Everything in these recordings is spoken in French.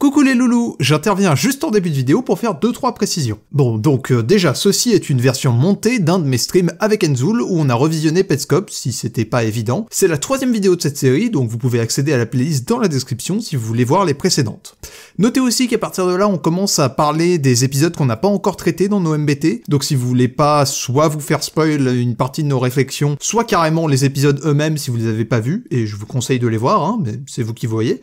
Coucou les loulous, j'interviens juste en début de vidéo pour faire 2-3 précisions. Bon, donc euh, déjà, ceci est une version montée d'un de mes streams avec Enzoul où on a revisionné Petscope, si c'était pas évident. C'est la troisième vidéo de cette série, donc vous pouvez accéder à la playlist dans la description si vous voulez voir les précédentes. Notez aussi qu'à partir de là, on commence à parler des épisodes qu'on n'a pas encore traités dans nos MBT, donc si vous voulez pas soit vous faire spoil une partie de nos réflexions, soit carrément les épisodes eux-mêmes si vous les avez pas vus, et je vous conseille de les voir, hein, mais c'est vous qui voyez,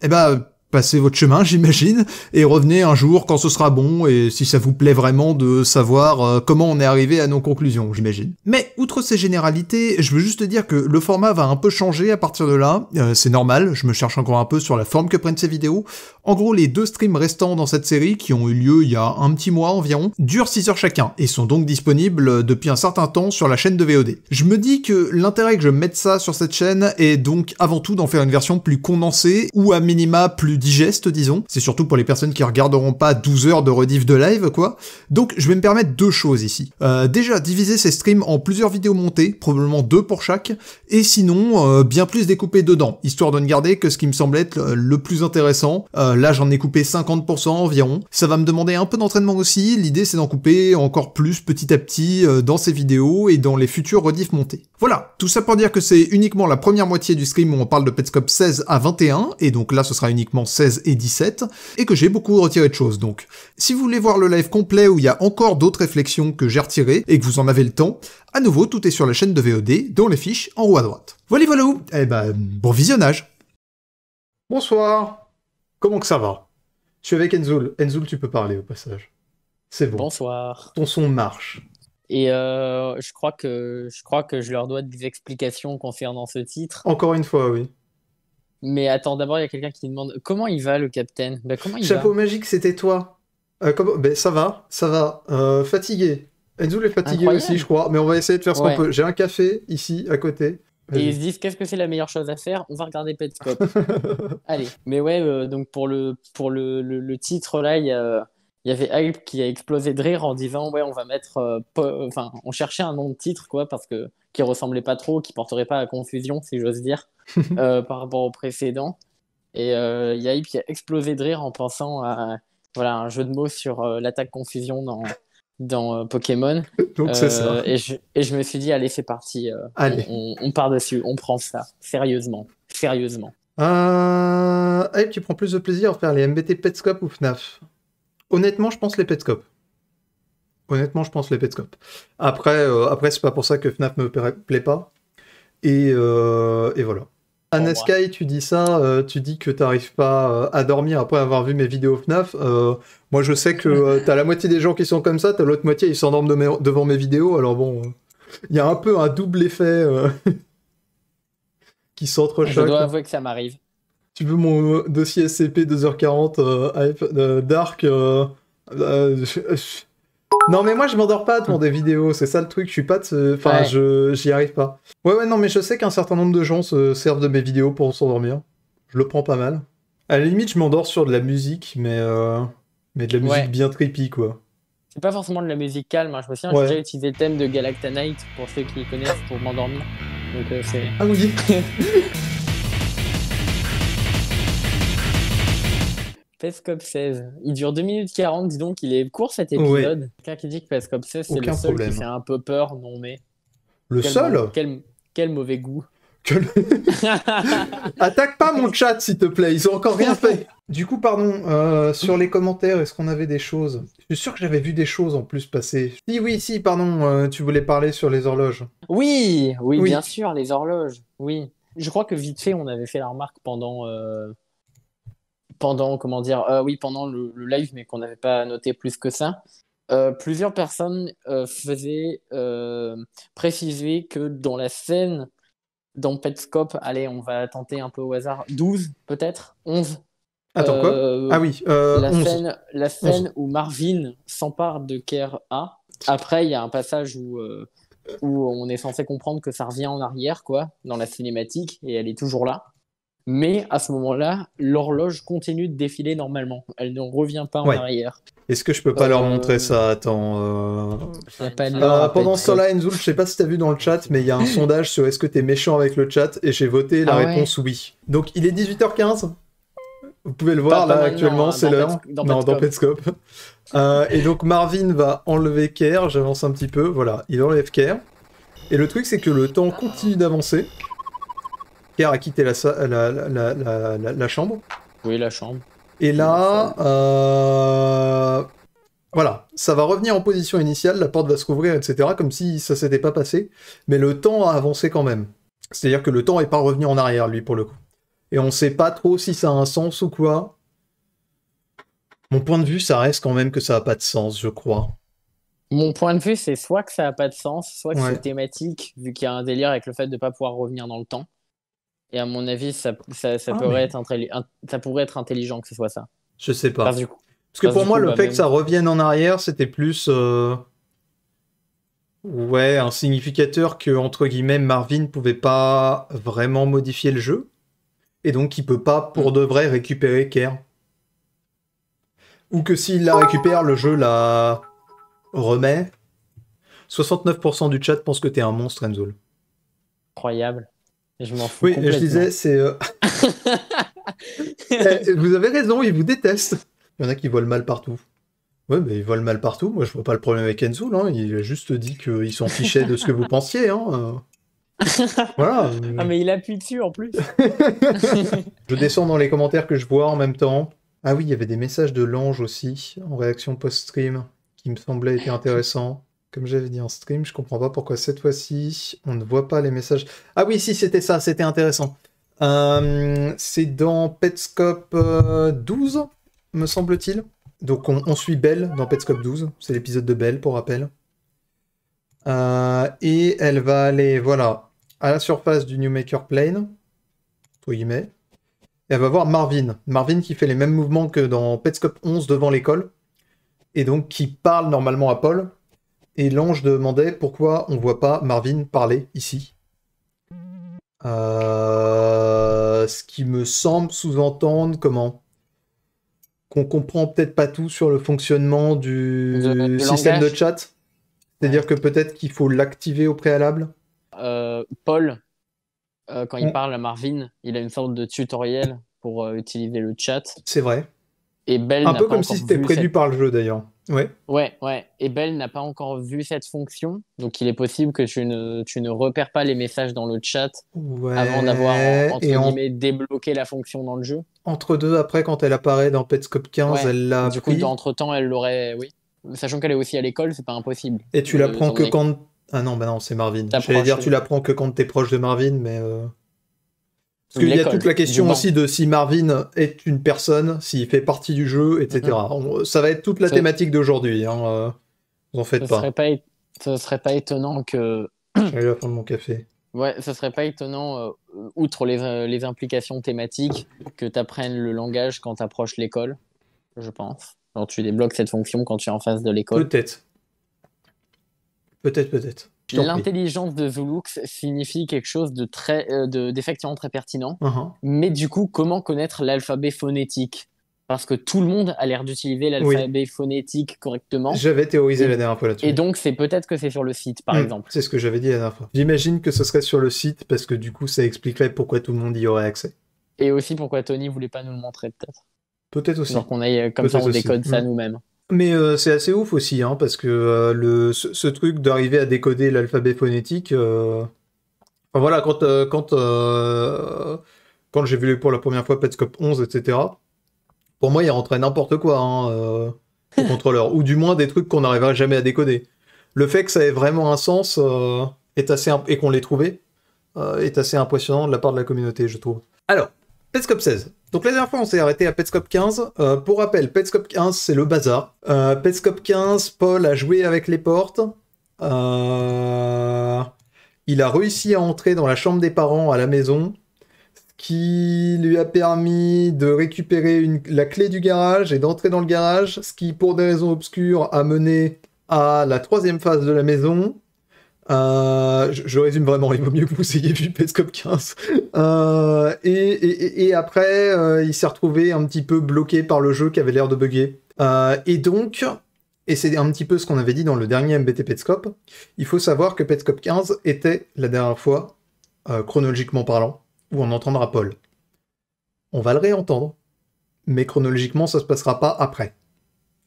eh ben, passez votre chemin, j'imagine, et revenez un jour quand ce sera bon, et si ça vous plaît vraiment de savoir euh, comment on est arrivé à nos conclusions, j'imagine. Mais outre ces généralités, je veux juste dire que le format va un peu changer à partir de là, euh, c'est normal, je me cherche encore un peu sur la forme que prennent ces vidéos, en gros, les deux streams restants dans cette série, qui ont eu lieu il y a un petit mois environ, durent 6 heures chacun, et sont donc disponibles depuis un certain temps sur la chaîne de VOD. Je me dis que l'intérêt que je mette ça sur cette chaîne est donc avant tout d'en faire une version plus condensée, ou à minima plus digeste, disons. C'est surtout pour les personnes qui regarderont pas 12 heures de rediff de live, quoi. Donc je vais me permettre deux choses ici. Euh, déjà, diviser ces streams en plusieurs vidéos montées, probablement deux pour chaque, et sinon, euh, bien plus découpé dedans, histoire de ne garder que ce qui me semble être le plus intéressant, euh, Là, j'en ai coupé 50% environ. Ça va me demander un peu d'entraînement aussi. L'idée, c'est d'en couper encore plus petit à petit euh, dans ces vidéos et dans les futurs rediffs montés. Voilà. Tout ça pour dire que c'est uniquement la première moitié du stream où on parle de Petscop 16 à 21. Et donc là, ce sera uniquement 16 et 17. Et que j'ai beaucoup retiré de choses. Donc, si vous voulez voir le live complet où il y a encore d'autres réflexions que j'ai retirées et que vous en avez le temps, à nouveau, tout est sur la chaîne de VOD, dont les fiches, en haut à droite. Voilà, voilà où Eh ben, bon visionnage Bonsoir Comment que ça va Je suis avec Enzoul. Enzoul, tu peux parler au passage. C'est bon. Bonsoir. Ton son marche. Et euh, je, crois que, je crois que je leur dois des explications concernant ce titre. Encore une fois, oui. Mais attends, d'abord, il y a quelqu'un qui demande comment il va le capitaine ben, Chapeau magique, c'était toi. Euh, comment... Ben, ça va, ça va. Euh, fatigué. Enzoul est fatigué aussi, je crois. Mais on va essayer de faire ce qu'on peut. J'ai un café ici à côté. Et ils se disent qu'est-ce que c'est la meilleure chose à faire On va regarder Petscop. Allez. Mais ouais, euh, donc pour le, pour le, le, titre, là, il y avait Hype qui a explosé de rire en disant ouais on va mettre euh, enfin on cherchait un nom de titre quoi parce que qui ressemblait pas trop qui porterait pas à confusion si j'ose dire euh, par rapport au précédent et il y a Hype qui a explosé de rire en pensant à voilà un jeu de mots sur l'attaque confusion dans dans euh, Pokémon. Donc c'est ça. Euh, et je, me suis dit, allez, c'est parti. Euh, allez. On, part dessus, on prend ça. Sérieusement. Sérieusement. Eh, tu prends plus de plaisir à faire les MBT Petscop ou FNAF Honnêtement, je pense les Petscop. Honnêtement, je pense les Petscop. Après, après c'est pas pour ça que FNAF me plaît pas. et voilà. Anaskai, tu dis ça, euh, tu dis que tu n'arrives pas euh, à dormir après avoir vu mes vidéos FNAF. Euh, moi, je sais que t'as la moitié des gens qui sont comme ça, t'as l'autre moitié, ils s'endorment devant mes vidéos. Alors bon, il y a un peu un double effet qui s'entrechoque. Je dois avouer que ça m'arrive. Tu veux mon dossier SCP 2h40 Dark non mais moi je m'endors pas pour hmm. des vidéos, c'est ça le truc, je suis pas de... Enfin, je j'y arrive pas. Ouais ouais non mais je sais qu'un certain nombre de gens se servent de mes vidéos pour s'endormir. Je le prends pas mal. À la limite, je m'endors sur de la musique, mais, euh, mais de la musique bien trippy quoi. C'est pas forcément de la musique calme, hein, je me souviens, j'ai déjà utilisé le thème de Galacta Night pour ceux qui connaissent pour m'endormir. Donc euh, c'est... Ah oui Pescop 16. Il dure 2 minutes 40, dis donc, il est court cet épisode. Quelqu'un qui dit que Pescop 16, c'est le seul qui fait un peu peur, non mais. Le seul quel, quel, mauvais goût. Attaque pas mon chat, s'il te plaît, ils ont encore rien fait. Du coup, pardon, euh, sur les commentaires, est-ce qu'on avait des choses Je suis sûr que j'avais vu des choses en plus passer. Si, oui, si, pardon, euh, tu voulais parler sur les horloges. Oui, oui, bien sûr, les horloges, oui. Je crois que vite fait, on avait fait la remarque pendant. Euh, pendant, comment dire, euh, oui, pendant le, live, mais qu'on n'avait pas noté plus que ça, euh, plusieurs personnes euh, faisaient préciser que dans la scène, dans Petscope, allez, on va tenter un peu au hasard, 12 peut-être, 11. Attends quoi Ah oui, la, Scène, la scène où Marvin s'empare de Kerr A. Après, il y a un passage où où on est censé comprendre que ça revient en arrière, quoi, dans la cinématique, et elle est toujours là. Mais à ce moment-là, l'horloge continue de défiler normalement. Elle ne revient pas en arrière. Est-ce que je peux pas euh, leur montrer ça Attends. Euh, euh, pendant ce temps-là, Enzoul, je sais pas si t'as vu dans le chat, mais il y a un sondage sur est-ce que t'es méchant avec le chat et j'ai voté la ah réponse oui. Donc il est 18h15. Vous pouvez le voir là actuellement, c'est l'heure. non, dans Petscope. et donc Marvin va enlever Kerr, J'avance un petit peu. Voilà, il enlève Kerr. Et le truc, c'est que le temps continue d'avancer. Pierre a quitté la, la, la, chambre. Oui, la chambre. Et là, euh, voilà, ça va revenir en position initiale, la porte va se rouvrir, etc., comme si ça s'était pas passé, mais le temps a avancé quand même. C'est-à-dire que le temps n'est pas revenu en arrière, lui, pour le coup. Et on ne sait pas trop si ça a un sens ou quoi. Mon point de vue, ça reste quand même que ça n'a pas de sens, je crois. Mon point de vue, c'est soit que ça n'a pas de sens, soit que c'est thématique, vu qu'il y a un délire avec le fait de ne pas pouvoir revenir dans le temps. Et à mon avis, ah, ça, pourrait, être intelligent que ce soit ça. Je sais pas. Parce, que pour moi, le bah, fait que ça revienne en arrière, c'était plus. Euh, ouais, un significateur que, entre guillemets, Marvin pouvait pas vraiment modifier le jeu. Et donc, il peut pas, pour mm. de vrai, récupérer Kerr. Ou que s'il la récupère, le jeu la remet. 69% du chat pense que tu es un monstre, Enzo. Incroyable. Je m'en fous. Oui, je disais, c'est. Euh, eh, vous avez raison, ils vous détestent. Il y en a qui volent mal partout. Ouais, mais ils volent mal partout. Moi, je vois pas le problème avec Enzo. Hein. Il a juste dit qu'ils s'en fichaient de ce que vous pensiez. Hein. voilà. Ah, mais il appuie dessus en plus. je descends dans les commentaires que je vois en même temps. Ah oui, il y avait des messages de l'ange aussi, en réaction post-stream, qui me semblaient intéressants. intéressant. Comme j'avais dit en stream, je comprends pas pourquoi cette fois-ci, on ne voit pas les messages. Ah oui, si, c'était ça, c'était intéressant. Euh, c'est dans Petscope 12, euh, me semble-t-il. Donc on, suit Belle dans Petscope 12, c'est l'épisode de Belle pour rappel. Euh, et elle va aller, voilà, à la surface du New Maker Plane, entre guillemets, elle va voir Marvin. Marvin qui fait les mêmes mouvements que dans Petscope 11 devant l'école, et donc qui parle normalement à Paul, et l'ange demandait pourquoi on voit pas Marvin parler ici. Euh, ce qui me semble sous-entendre comment qu'on comprend peut-être pas tout sur le fonctionnement du, système de chat. C'est-à-dire que peut-être qu'il faut l'activer au préalable. Euh, Paul, euh, quand il mm. parle à Marvin, il a une sorte de tutoriel pour utiliser le chat. C'est vrai. Et un peu comme si c'était prévu par le jeu d'ailleurs. Ouais. Ouais, Et Belle n'a pas encore vu cette fonction, donc il est possible que tu ne, tu ne repères pas les messages dans le chat avant d'avoir entre débloqué la fonction dans le jeu. Entre deux, après, quand elle apparaît dans Petscope 15, elle l'a. Du coup, entre temps, elle l'aurait. Oui. Sachant qu'elle est aussi à l'école, c'est pas impossible. Et tu la prends que quand. Ah non, bah non, c'est Marvin. J'allais dire, tu l'apprends que quand t'es proche de Marvin, mais. Euh, parce qu'il y a toute la question aussi de si Marvin est une personne, s'il fait partie du jeu, etc. Mm-hmm. Ça va être toute la thématique d'aujourd'hui. Hein, euh, vous en faites pas. Serait pas Ce serait pas étonnant que. à prendre mon café. Ouais, ce serait pas étonnant, euh, outre euh, les, implications thématiques, que tu apprennes le langage quand tu approches l'école, je pense. Quand tu débloques cette fonction quand tu es en face de l'école. Peut-être. Peut-être, peut-être. L'intelligence de Zulux signifie quelque chose de très, euh, d'effectivement très pertinent. Uh-huh. Mais du coup, comment connaître l'alphabet phonétique Parce que tout le monde a l'air d'utiliser l'alphabet phonétique correctement. J'avais théorisé la dernière fois là-dessus. Et donc, c'est peut-être que c'est sur le site, par hmm, exemple. C'est ce que j'avais dit la dernière fois. J'imagine que ce serait sur le site parce que du coup, ça expliquerait pourquoi tout le monde y aurait accès. Et aussi pourquoi Tony voulait pas nous le montrer, peut-être. Peut-être aussi. aille euh, comme ça, on décode ça hmm. nous-mêmes. Mais euh, c'est assez ouf aussi, hein, parce que euh, le, ce, truc d'arriver à décoder l'alphabet phonétique. Euh, voilà, quand, quand, quand j'ai vu pour la première fois Petscop 11, etc., pour moi, il rentrait n'importe quoi hein, au contrôleur, ou du moins des trucs qu'on n'arrivera jamais à décoder. Le fait que ça ait vraiment un sens est assez et qu'on l'ait trouvé est assez impressionnant de la part de la communauté, je trouve. Alors, Petscop 16. Donc la dernière fois, on s'est arrêté à Petscop 15. Euh, pour rappel, Petscop 15, c'est le bazar. Euh, Petscop 15, Paul a joué avec les portes. Euh, il a réussi à entrer dans la chambre des parents à la maison, ce qui lui a permis de récupérer la clé du garage et d'entrer dans le garage, ce qui, pour des raisons obscures, a mené à la troisième phase de la maison, euh, je, résume vraiment, il vaut mieux que vous ayez vu Petscop 15. Euh, et, après, euh, il s'est retrouvé un petit peu bloqué par le jeu qui avait l'air de bugger. et donc, et c'est un petit peu ce qu'on avait dit dans le dernier MBT petscope il faut savoir que petscope 15 était la dernière fois, chronologiquement parlant, où on entendra Paul. On va le réentendre, mais chronologiquement, ça se passera pas après.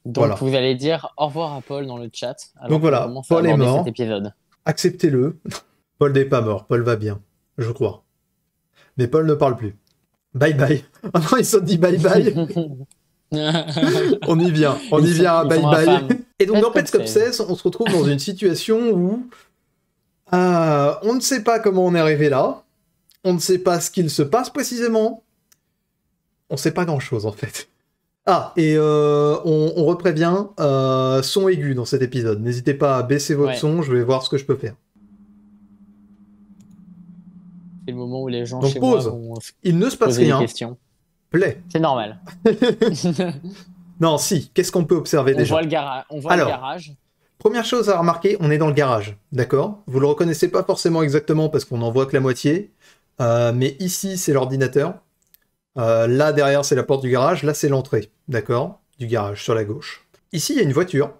Donc vous allez dire au revoir à Paul dans le chat. Donc voilà, Paul est mort. Acceptez-le. Paul n'est pas mort, Paul va bien, je crois. Mais Paul ne parle plus. Bye bye. Oh ils se dit bye bye. on y vient, on y vient, bye bye. Et donc dans Petscopsess, on se retrouve dans une situation où euh, on ne sait pas comment on est arrivé là, on ne sait pas ce qu'il se passe précisément, on ne sait pas grand-chose en fait. Ah, et euh, on, reprévient euh, son aigu dans cet épisode. N'hésitez pas à baisser votre son, je vais voir ce que je peux faire. C'est le moment où les gens chez Il ne se passe rien. Plaît. C'est normal. non, si. Qu'est-ce qu'on peut observer déjà On voit le garage. Première chose à remarquer, on est dans le garage, d'accord Vous le reconnaissez pas forcément exactement parce qu'on n'en voit que la moitié, euh, mais ici c'est l'ordinateur. Euh, là, derrière, c'est la porte du garage. Là, c'est l'entrée, d'accord Du garage, sur la gauche. Ici, il y a une voiture.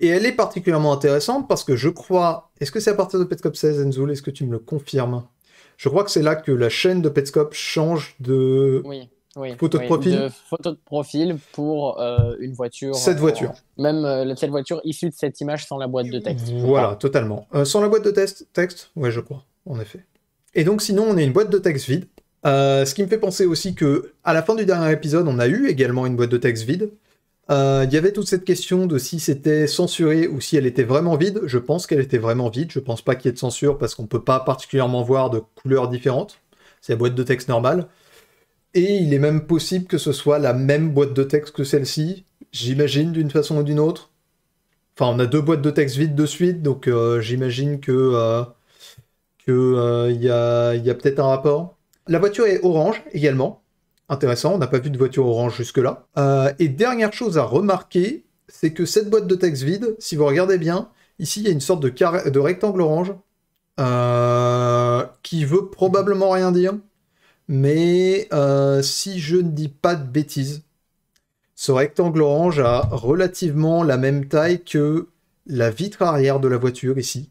Et elle est particulièrement intéressante parce que je crois... Est-ce que c'est à partir de Petscop 16, Enzoul Est-ce que tu me le confirmes Je crois que c'est là que la chaîne de Petscop change de... Oui. Oui, photo de profil. De photo de profil pour euh, une voiture. Cette voiture. Euh, même cette voiture issue de cette image sans la boîte de texte. Voilà, totalement. sans la boîte de texte, texte, ouais, je crois, en effet. Et donc, sinon, on a une boîte de texte vide euh, ce qui me fait penser aussi que à la fin du dernier épisode, on a eu également une boîte de texte vide. Euh, il y avait toute cette question de si c'était censuré ou si elle était vraiment vide. Je pense qu'elle était vraiment vide. Je pense pas qu'il y ait de censure parce qu'on peut pas particulièrement voir de couleurs différentes. C'est la boîte de texte normale. Et il est même possible que ce soit la même boîte de texte que celle-ci. J'imagine d'une façon ou d'une autre. Enfin, on a deux boîtes de texte vides de suite, donc euh, j'imagine que qu'il y y a peut-être un rapport. La voiture est orange également. Intéressant, on n'a pas vu de voiture orange jusque-là. Euh, et dernière chose à remarquer, c'est que cette boîte de texte vide, si vous regardez bien, ici il y a une sorte de, carré... de rectangle orange euh, qui veut probablement rien dire. Mais euh, si je ne dis pas de bêtises, ce rectangle orange a relativement la même taille que la vitre arrière de la voiture ici,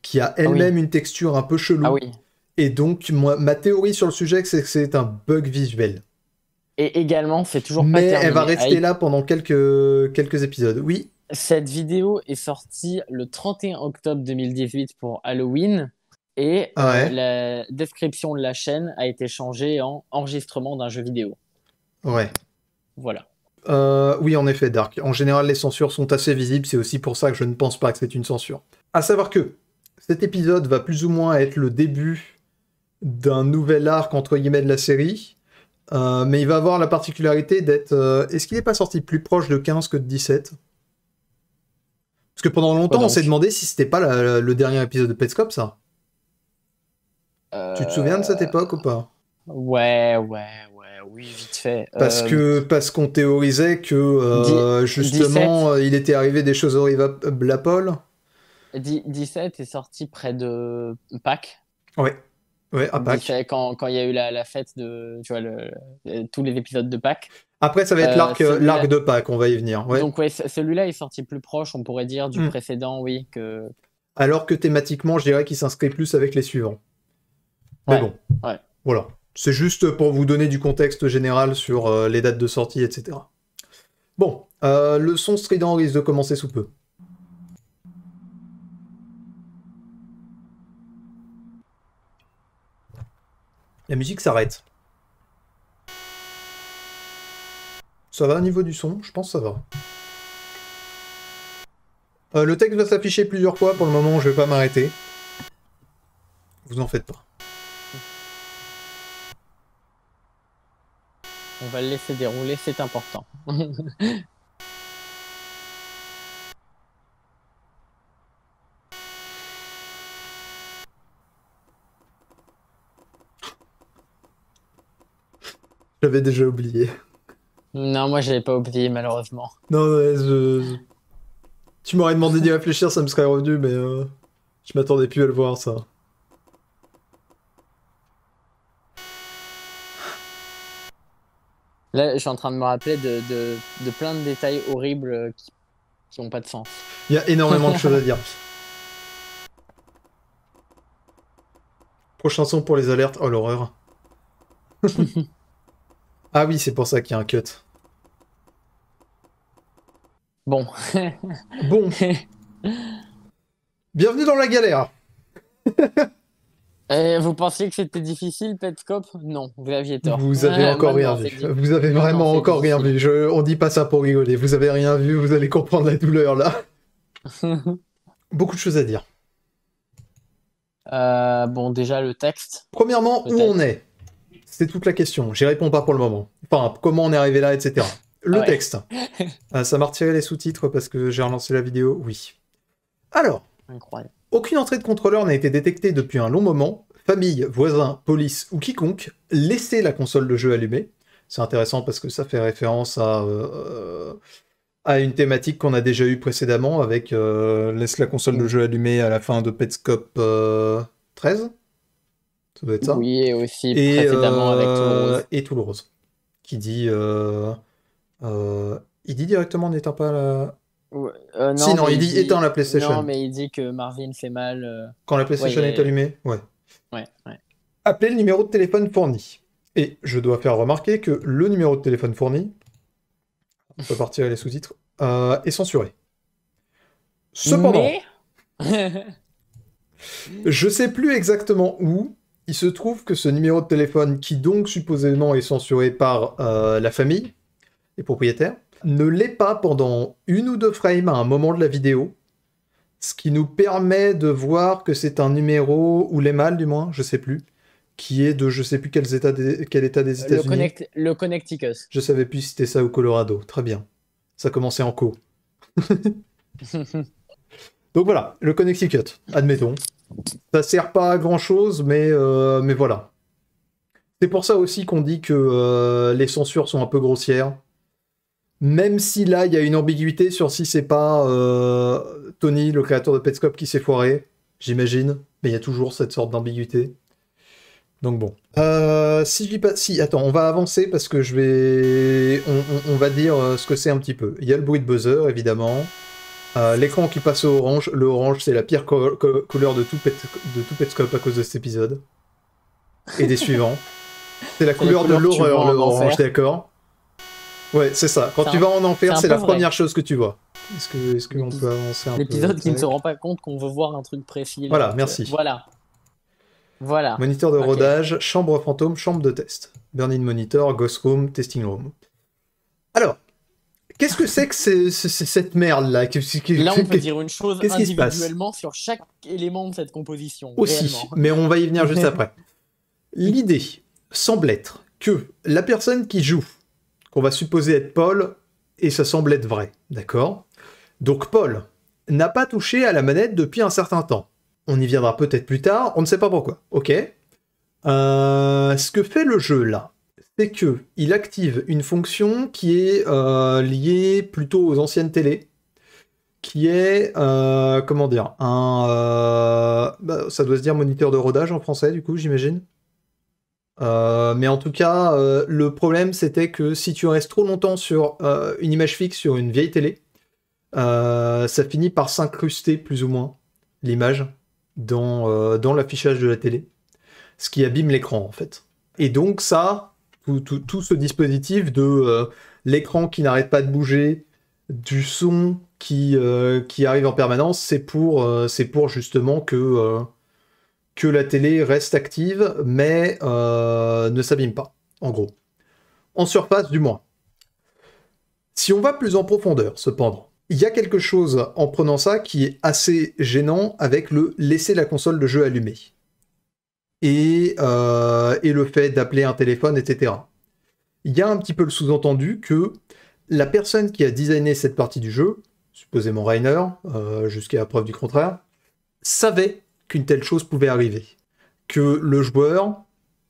qui a ah elle-même une texture un peu chelou. Ah et donc, moi, ma théorie sur le sujet, c'est que c'est un bug visuel. Et également, c'est toujours Mais pas terminé. elle va rester là pendant quelques, quelques épisodes. Oui. Cette vidéo est sortie le 31 octobre 2018 pour Halloween. Et euh, la description de la chaîne a été changée en enregistrement d'un jeu vidéo. Ouais. Voilà. Euh, oui, en effet, Dark. En général, les censures sont assez visibles. C'est aussi pour ça que je ne pense pas que c'est une censure. À savoir que cet épisode va plus ou moins être le début d'un nouvel arc entre guillemets de la série. Euh, mais il va avoir la particularité d'être. Euh, est-ce qu'il n'est pas sorti plus proche de 15 que de 17 Parce que pendant longtemps, on s'est demandé si c'était pas le dernier épisode de Petscop, ça. Tu te souviens de cette euh, époque ou pas Ouais, ouais, ouais, oui, vite fait. Parce que parce qu'on théorisait que justement, il était arrivé des choses horribles à Paul. 17 est sorti près de Pâques. Ouais à Pâques. quand, il y a eu la, fête de, tous les épisodes de Pâques. Après, ça va être l'arc, euh, l'arc de Pâques, on va y venir. Donc, celui-là est sorti plus proche, on pourrait dire, du hmm. précédent, oui. Que... Alors que thématiquement, je dirais qu'il s'inscrit plus avec les suivants. Mais bon. Voilà. C'est juste pour vous donner du contexte général sur euh, les dates de sortie, etc. Bon, euh, le son strident risque de commencer sous peu. La musique s'arrête. Ça va au niveau du son Je pense que ça va. Euh, le texte va s'afficher plusieurs fois. Pour le moment, je vais pas m'arrêter. Vous en faites pas. On va le laisser dérouler, c'est important. J'avais déjà oublié. Non, moi, j'avais pas oublié, malheureusement. Non, je... Tu m'aurais demandé d'y réfléchir, ça me serait revenu, mais euh, je m'attendais plus à le voir, ça. Là, je suis en train de me rappeler de, de plein de détails horribles qui n'ont pas de sens. Il y a énormément de choses à dire. Prochain son pour les alertes. Oh, l'horreur. Ah oui, c'est pour ça qu'il y a un cut. Bon. bon. Bienvenue dans la galère. Et euh, vous pensiez que c'était difficile, Petscope Non, vous Vous avez encore rien vu. Vous avez vraiment encore rien vu. on On dit pas ça pour rigoler. Vous avez rien vu, vous allez comprendre la douleur là. Beaucoup de choses à dire. Euh, bon, déjà le texte. Premièrement, où on est c'est toute la question. J'y réponds pas pour le moment. Enfin, comment on est arrivé là, etc. Le ah texte. Ah, ça m'a retiré les sous-titres parce que j'ai relancé la vidéo. Oui. Alors. Incroyable. Aucune entrée de contrôleur n'a été détectée depuis un long moment. Famille, voisin, police ou quiconque, laissez la console de jeu allumée. C'est intéressant parce que ça fait référence à, euh, à une thématique qu'on a déjà eue précédemment avec euh, Laisse la console de mm. jeu allumée à la fin de Petscop 13. Euh, ça Oui, et aussi précédemment avec euh, Toulouse. Et Toulouse, qui dit. Euh, euh, il dit directement n'étant pas la. sinon non, il, dit, la PlayStation. Non, mais il dit que Marvin fait mal. Quand la PlayStation est allumée Ouais. Ouais, Appelez le numéro de téléphone fourni. Et je dois faire remarquer que le numéro de téléphone fourni, on peut partir les sous-titres, est censuré. Cependant, Mais... je sais plus exactement où, il se trouve que ce numéro de téléphone, qui donc supposément est censuré par euh, la famille, les propriétaires, ne l'est pas pendant une ou deux frames à un moment de la vidéo, ce qui nous permet de voir que c'est un numéro, ou les mâles du moins, je sais plus, qui est de je sais plus quel état des, quel état des États-Unis. Le, Connecticut. Je savais plus si c'était ça ou Colorado. Très bien. Ça commençait en co. Donc voilà, le Connecticut, admettons. Ça sert pas à grand chose, mais, euh, mais voilà. C'est pour ça aussi qu'on dit que euh, les censures sont un peu grossières. Même si là, il y a une ambiguïté sur si c'est pas euh, Tony, le créateur de Petscop, qui s'est foiré, j'imagine. Mais il y a toujours cette sorte d'ambiguïté. Donc bon. Euh, si je dis pas. Si, attends, on va avancer parce que je vais. on va dire euh, ce que c'est un petit peu. Il y a le bruit de buzzer, évidemment. Euh, l'écran qui passe au orange, le orange c'est la pire couleur de tout, de tout Petscope à cause de cet épisode. Et des suivants. C'est la couleur de l'horreur, le orange, d'accord Ouais, c'est ça. Quand tu vas en enfer, c'est la première chose que tu vois. Est-ce que, peut avancer un peu L'épisode qui ne se rend pas compte qu'on veut voir un truc précis. Voilà, merci. voilà. Voilà. Moniteur de rodage, chambre fantôme, chambre de test. burn monitor, ghost room, testing room. Alors, Qu'est-ce que c'est que cette merde-là Là, on peut dire une chose individuellement sur chaque élément de cette composition. Aussi, mais on va y venir juste après. L'idée semble être que la personne qui joue, qu'on va supposer être Paul, et ça semble être vrai, d'accord Donc Paul n'a pas touché à la manette depuis un certain temps. On y viendra peut-être plus tard, on ne sait pas pourquoi, ok euh, Ce que fait le jeu là, c'est que il active une fonction qui est euh, liée plutôt aux anciennes télé, qui est euh, comment dire un, euh, bah, ça doit se dire moniteur de rodage en français du coup j'imagine. mais en tout cas, le problème c'était que si tu restes trop longtemps sur une image fixe sur une vieille télé, ça finit par s'incruster plus ou moins l'image dans, dans l'affichage de la télé, ce qui abîme l'écran en fait. Et donc ça, tout, ce dispositif de euh, l'écran qui n'arrête pas de bouger, du son qui, euh, qui arrive en permanence, c'est pour, euh, pour justement que, que la télé reste active, mais ne s'abîme pas, en gros. En surface, du moins. Si on va plus en profondeur, cependant, il y a quelque chose en prenant ça qui est assez gênant avec le laisser la console de jeu allumée. Euh, et, le fait d'appeler un téléphone, etc. Il y a un petit peu le sous-entendu que la personne qui a designé cette partie du jeu, supposément Rainer, euh, jusqu'à la preuve du contraire, savait qu'une telle chose pouvait arriver. Que le joueur,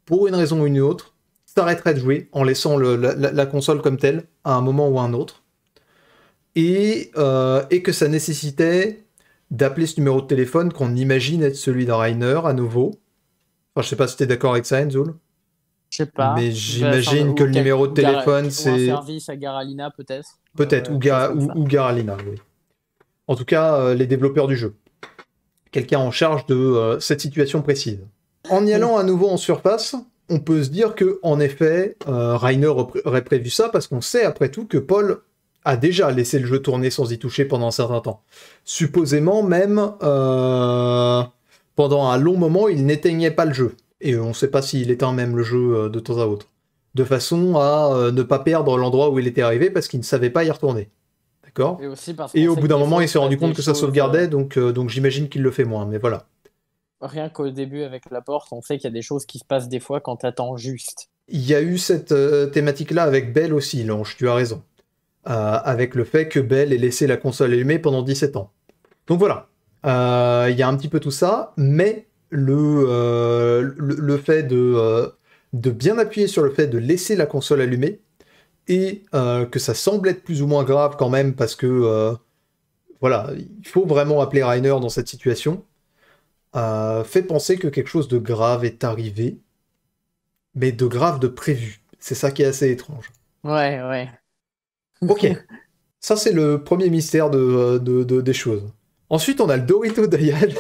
pour une raison ou une autre, s'arrêterait de jouer en laissant la, console comme telle à un moment ou à un autre. Et, euh, et que ça nécessitait d'appeler ce numéro de téléphone qu'on imagine être celui d'un Rainer à nouveau, Enfin, je sais pas si tu es d'accord avec ça, Enzoul. Je sais pas. Mais j'imagine que le numéro de téléphone, c'est. service à Garalina, peut-être. Peut-être, euh, ou, Garalina, oui. En tout cas, euh, les développeurs du jeu. Quelqu'un en charge de euh, cette situation précise. En y allant à nouveau en surface, on peut se dire que, en effet, Rainer aurait prévu ça parce qu'on sait après tout que Paul a déjà laissé le jeu tourner sans y toucher pendant un certain temps. Supposément même pendant un long moment, il n'éteignait pas le jeu. Et on ne sait pas s'il éteint même le jeu euh, de temps à autre. De façon à euh, ne pas perdre l'endroit où il était arrivé parce qu'il ne savait pas y retourner. D'accord Et, au bout d'un moment, il s'est rendu compte que ça sauvegardait, euh, donc, donc j'imagine qu'il le fait moins, mais voilà. Rien qu'au début avec la porte, on sait qu'il y a des choses qui se passent des fois quand t'attends juste. Il y a eu cette thématique-là avec Belle aussi, Lange, tu as raison. avec le fait que Belle ait laissé la console allumée pendant 17 ans. Donc voilà, euh, il y a un petit peu tout ça, mais le, euh, le, fait de, euh, de bien appuyer sur le fait de laisser la console allumée et que ça semble être plus ou moins grave quand même parce que voilà, il faut vraiment appeler Rainer dans cette situation. fait penser que quelque chose de grave est arrivé, mais de grave de prévu. C'est ça qui est assez étrange. Ouais, ouais. Ok. ça, c'est le premier mystère de, de, des choses. Ensuite, on a le Dorito Dayal.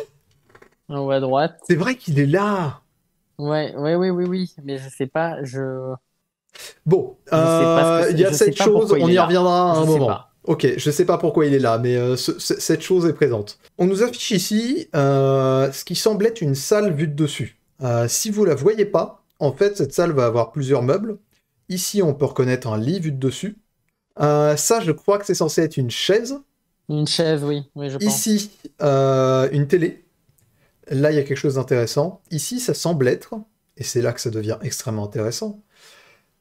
En haut à droite. C'est vrai qu'il est là. Ouais, ouais, oui, oui, oui. Mais je sais pas, je. Bon, euh, il y a cette chose, on y reviendra à un moment. Ok, je sais pas pourquoi il est là, mais euh, cette chose est présente. On nous affiche ici euh, ce qui semble être une salle vue de dessus. si vous la voyez pas, en fait, cette salle va avoir plusieurs meubles. Ici, on peut reconnaître un lit vu de dessus. ça, je crois que c'est censé être une chaise. Une chaise, oui. je pense. Ici, euh, une télé. Là, il y a quelque chose d'intéressant. Ici, ça semble être, et c'est là que ça devient extrêmement intéressant,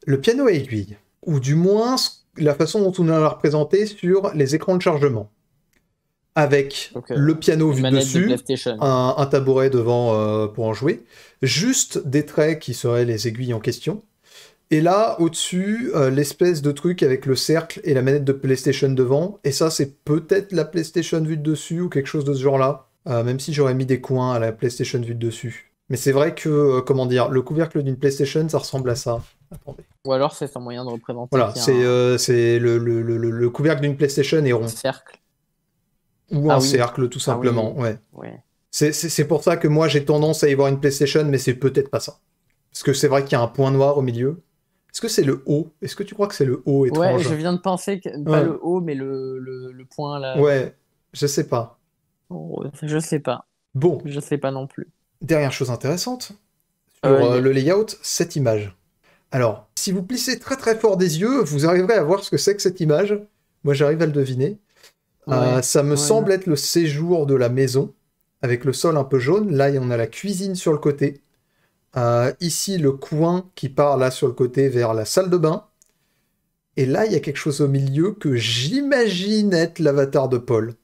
le piano à aiguille. Ou du moins, la façon dont on l'a représenté sur les écrans de chargement. Avec le piano vu dessus, un, tabouret devant euh, pour en jouer, juste des traits qui seraient les aiguilles en question, et là, au-dessus, euh, l'espèce de truc avec le cercle et la manette de PlayStation devant. Et ça, c'est peut-être la PlayStation vue de dessus ou quelque chose de ce genre-là. Euh, même si j'aurais mis des coins à la PlayStation vue de dessus. Mais c'est vrai que, euh, comment dire, le couvercle d'une PlayStation, ça ressemble à ça. Ou alors c'est un moyen de représenter. Voilà, c'est le, couvercle d'une PlayStation est rond. Un cercle. Ou ah un cercle, tout ah simplement. ouais. C'est pour ça que moi j'ai tendance à y voir une PlayStation, mais c'est peut-être pas ça. Parce que c'est vrai qu'il y a un point noir au milieu. Est-ce que c'est le haut Est-ce que tu crois que c'est le haut, étrange Ouais, je viens de penser que pas le haut, mais le, point là. Ouais, je sais pas. Oh, je sais pas. Bon. Je sais pas non plus. Dernière chose intéressante sur euh, euh, le layout, cette image. Alors, si vous plissez très très fort des yeux, vous arriverez à voir ce que c'est que cette image. Moi, j'arrive à le deviner. Euh, ça me semble être le séjour de la maison, avec le sol un peu jaune. Là, on a la cuisine sur le côté. Euh, ici, le coin qui part là sur le côté vers la salle de bain. Et là, il y a quelque chose au milieu que j'imagine être l'avatar de Paul.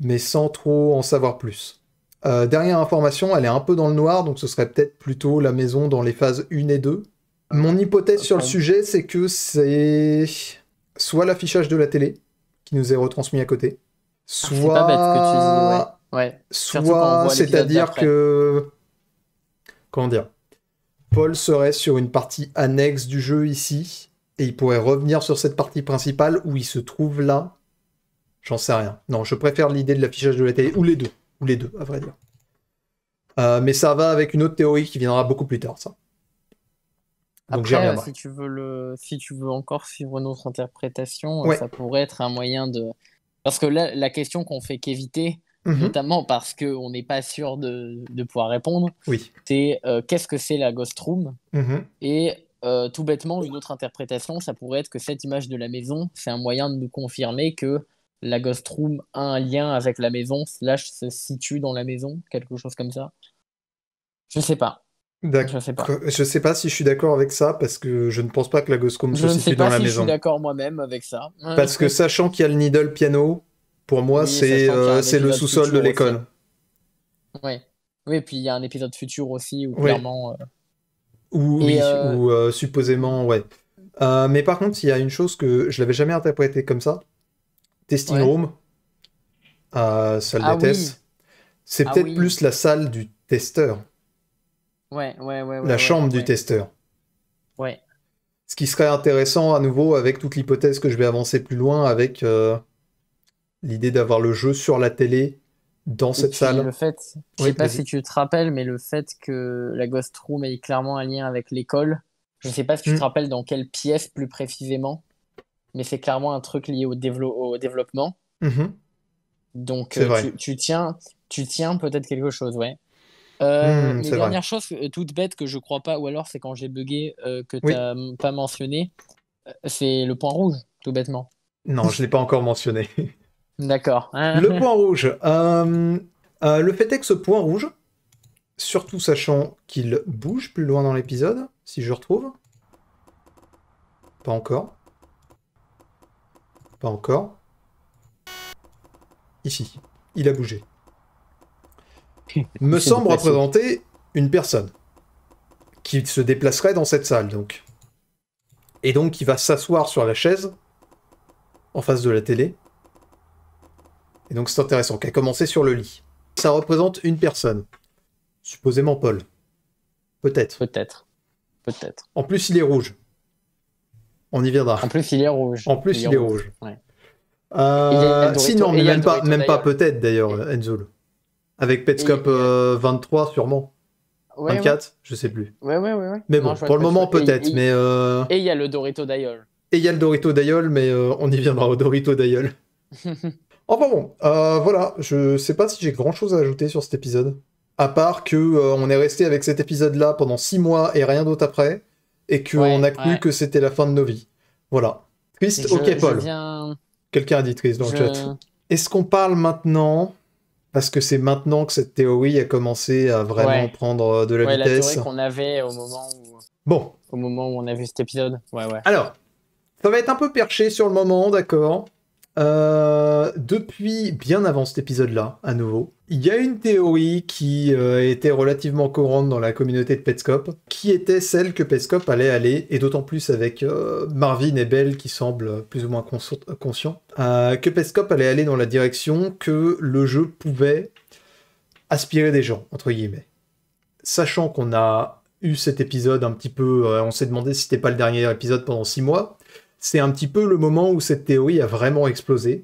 Mais sans trop en savoir plus. Euh, dernière information, elle est un peu dans le noir, donc ce serait peut-être plutôt la maison dans les phases 1 et 2. Mon hypothèse sur le sujet, c'est que c'est soit l'affichage de la télé qui nous est retransmis à côté, soit... Ah, c'est ouais. Soit, c'est-à-dire que comment dire Paul serait sur une partie annexe du jeu ici, et il pourrait revenir sur cette partie principale où il se trouve là. J'en sais rien. Non, je préfère l'idée de l'affichage de la télé, ou les deux, ou les deux, à vrai dire. Euh, mais ça va avec une autre théorie qui viendra beaucoup plus tard, ça. Donc Après, euh, si tu, veux si tu veux encore suivre autre interprétation, euh, ça pourrait être un moyen de... Parce que là, la question qu'on fait qu'éviter, Mhm. notamment parce qu'on n'est pas sûr de, pouvoir répondre. Oui. C'est euh, qu'est-ce que c'est la Ghost Room mhm. Et euh, tout bêtement, une autre interprétation, ça pourrait être que cette image de la maison, c'est un moyen de nous confirmer que la Ghost Room a un lien avec la maison, slash se situe dans la maison, quelque chose comme ça. Je ne sais pas. Je ne sais pas si je suis d'accord avec ça parce que je ne pense pas que la Ghost Room se situe dans la maison. Je ne sais pas si je suis d'accord moi-même avec ça. Parce que sachant qu'il y a le needle piano, pour moi, euh, c'est le sous-sol de l'école. Oui. oui, puis il y a un épisode futur aussi où clairement. Euh, oui, euh, supposément, ouais. mais par contre, il y a une chose que je l'avais jamais interprétée comme ça. Testing room, ah, salle ah de des C'est ah peut-être plus la salle du testeur. Ouais, ouais, ouais. ouais la chambre du testeur. Ouais. Ce qui serait intéressant à nouveau avec toute l'hypothèse que je vais avancer plus loin avec l'idée d'avoir le jeu sur la télé dans cette salle. Le fait, je sais pas si tu te rappelles, mais le fait que la Ghost Room ait clairement un lien avec l'école, je ne sais pas si tu te hmm. rappelles dans quelle pièce plus précisément, mais c'est clairement un truc lié au, développement. Mm-hmm. Donc euh, tu, tiens, tu tiens peut-être quelque chose, ouais. Euh, hmm, dernière chose euh, toute bête que je crois pas, ou alors c'est quand j'ai bugué que tu n'as pas mentionné, c'est le point rouge, tout bêtement. Non, je l'ai pas encore mentionné. D'accord. le point rouge. Euh, euh, le fait est que ce point rouge, surtout sachant qu'il bouge plus loin dans l'épisode, si je retrouve. Pas encore. Pas encore. Ici. Il a bougé. Me semble représenter une personne qui se déplacerait dans cette salle, donc. Et donc qui va s'asseoir sur la chaise en face de la télé et donc c'est intéressant, qui a commencé sur le lit. Ça représente une personne. Supposément Paul. Peut-être. Peut-être. Peut-être. En plus, il est rouge. On y viendra. En plus, il est rouge. En plus, il, est, rouge. Sinon, mais euh, même pas, peut-être d'ailleurs, Enzo, Avec Petscop 23, euh, sûrement. 24, je sais plus. Ouais, ouais, ouais. Mais bon, pour le moment, peut-être. Euh, et il y a le Dorito d'Ayol. Et il y a le Dorito d'Ayol, mais on y viendra au Dorito d'Ayol. Enfin oh, bah bon, euh, voilà, je sais pas si j'ai grand chose à ajouter sur cet épisode. À part que euh, on est resté avec cet épisode-là pendant six mois et rien d'autre après, et qu'on a cru que c'était la fin de nos vies. Voilà. Triste, ok Paul. Quelqu'un a dit triste dans le chat. Est-ce qu'on parle maintenant parce que c'est maintenant que cette théorie a commencé à vraiment prendre euh, de la vitesse. vitesse. La théorie qu'on avait au moment où. Bon. Au moment où on a vu cet épisode. Ouais, ouais. Alors, ça va être un peu perché sur le moment, d'accord. Euh, depuis bien avant cet épisode-là, à nouveau, il y a une théorie qui euh, était relativement courante dans la communauté de Petscop, qui était celle que Petscop allait aller, et d'autant plus avec euh, Marvin et Belle qui semblent plus ou moins conscients, que Petscop allait aller dans la direction que le jeu pouvait aspirer des gens, entre guillemets. Sachant qu'on a eu cet épisode un petit peu, on s'est demandé si c'était pas le dernier épisode pendant six mois, c'est un petit peu le moment où cette théorie a vraiment explosé.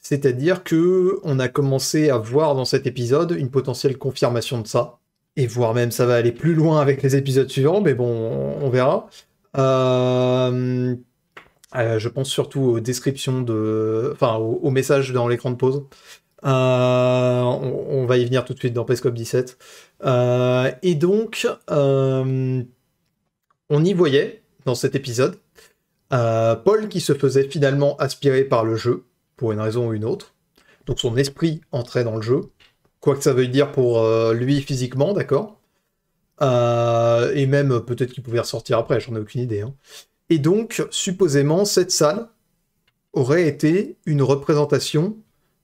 C'est-à-dire que on a commencé à voir dans cet épisode une potentielle confirmation de ça, et voire même ça va aller plus loin avec les épisodes suivants, mais bon, on verra. Euh, euh, je pense surtout aux descriptions de, enfin, aux, messages dans l'écran de pause. Euh, on, va y venir tout de suite dans Pescop 17. et donc, on y voyait dans cet épisode Paul qui se faisait finalement aspirer par le jeu, pour une raison ou une autre. Donc son esprit entrait dans le jeu, quoi que ça veuille dire pour euh, lui physiquement, d'accord euh, Et même peut-être qu'il pouvait ressortir après, j'en ai aucune idée. Hein. Et donc, supposément, cette salle aurait été une représentation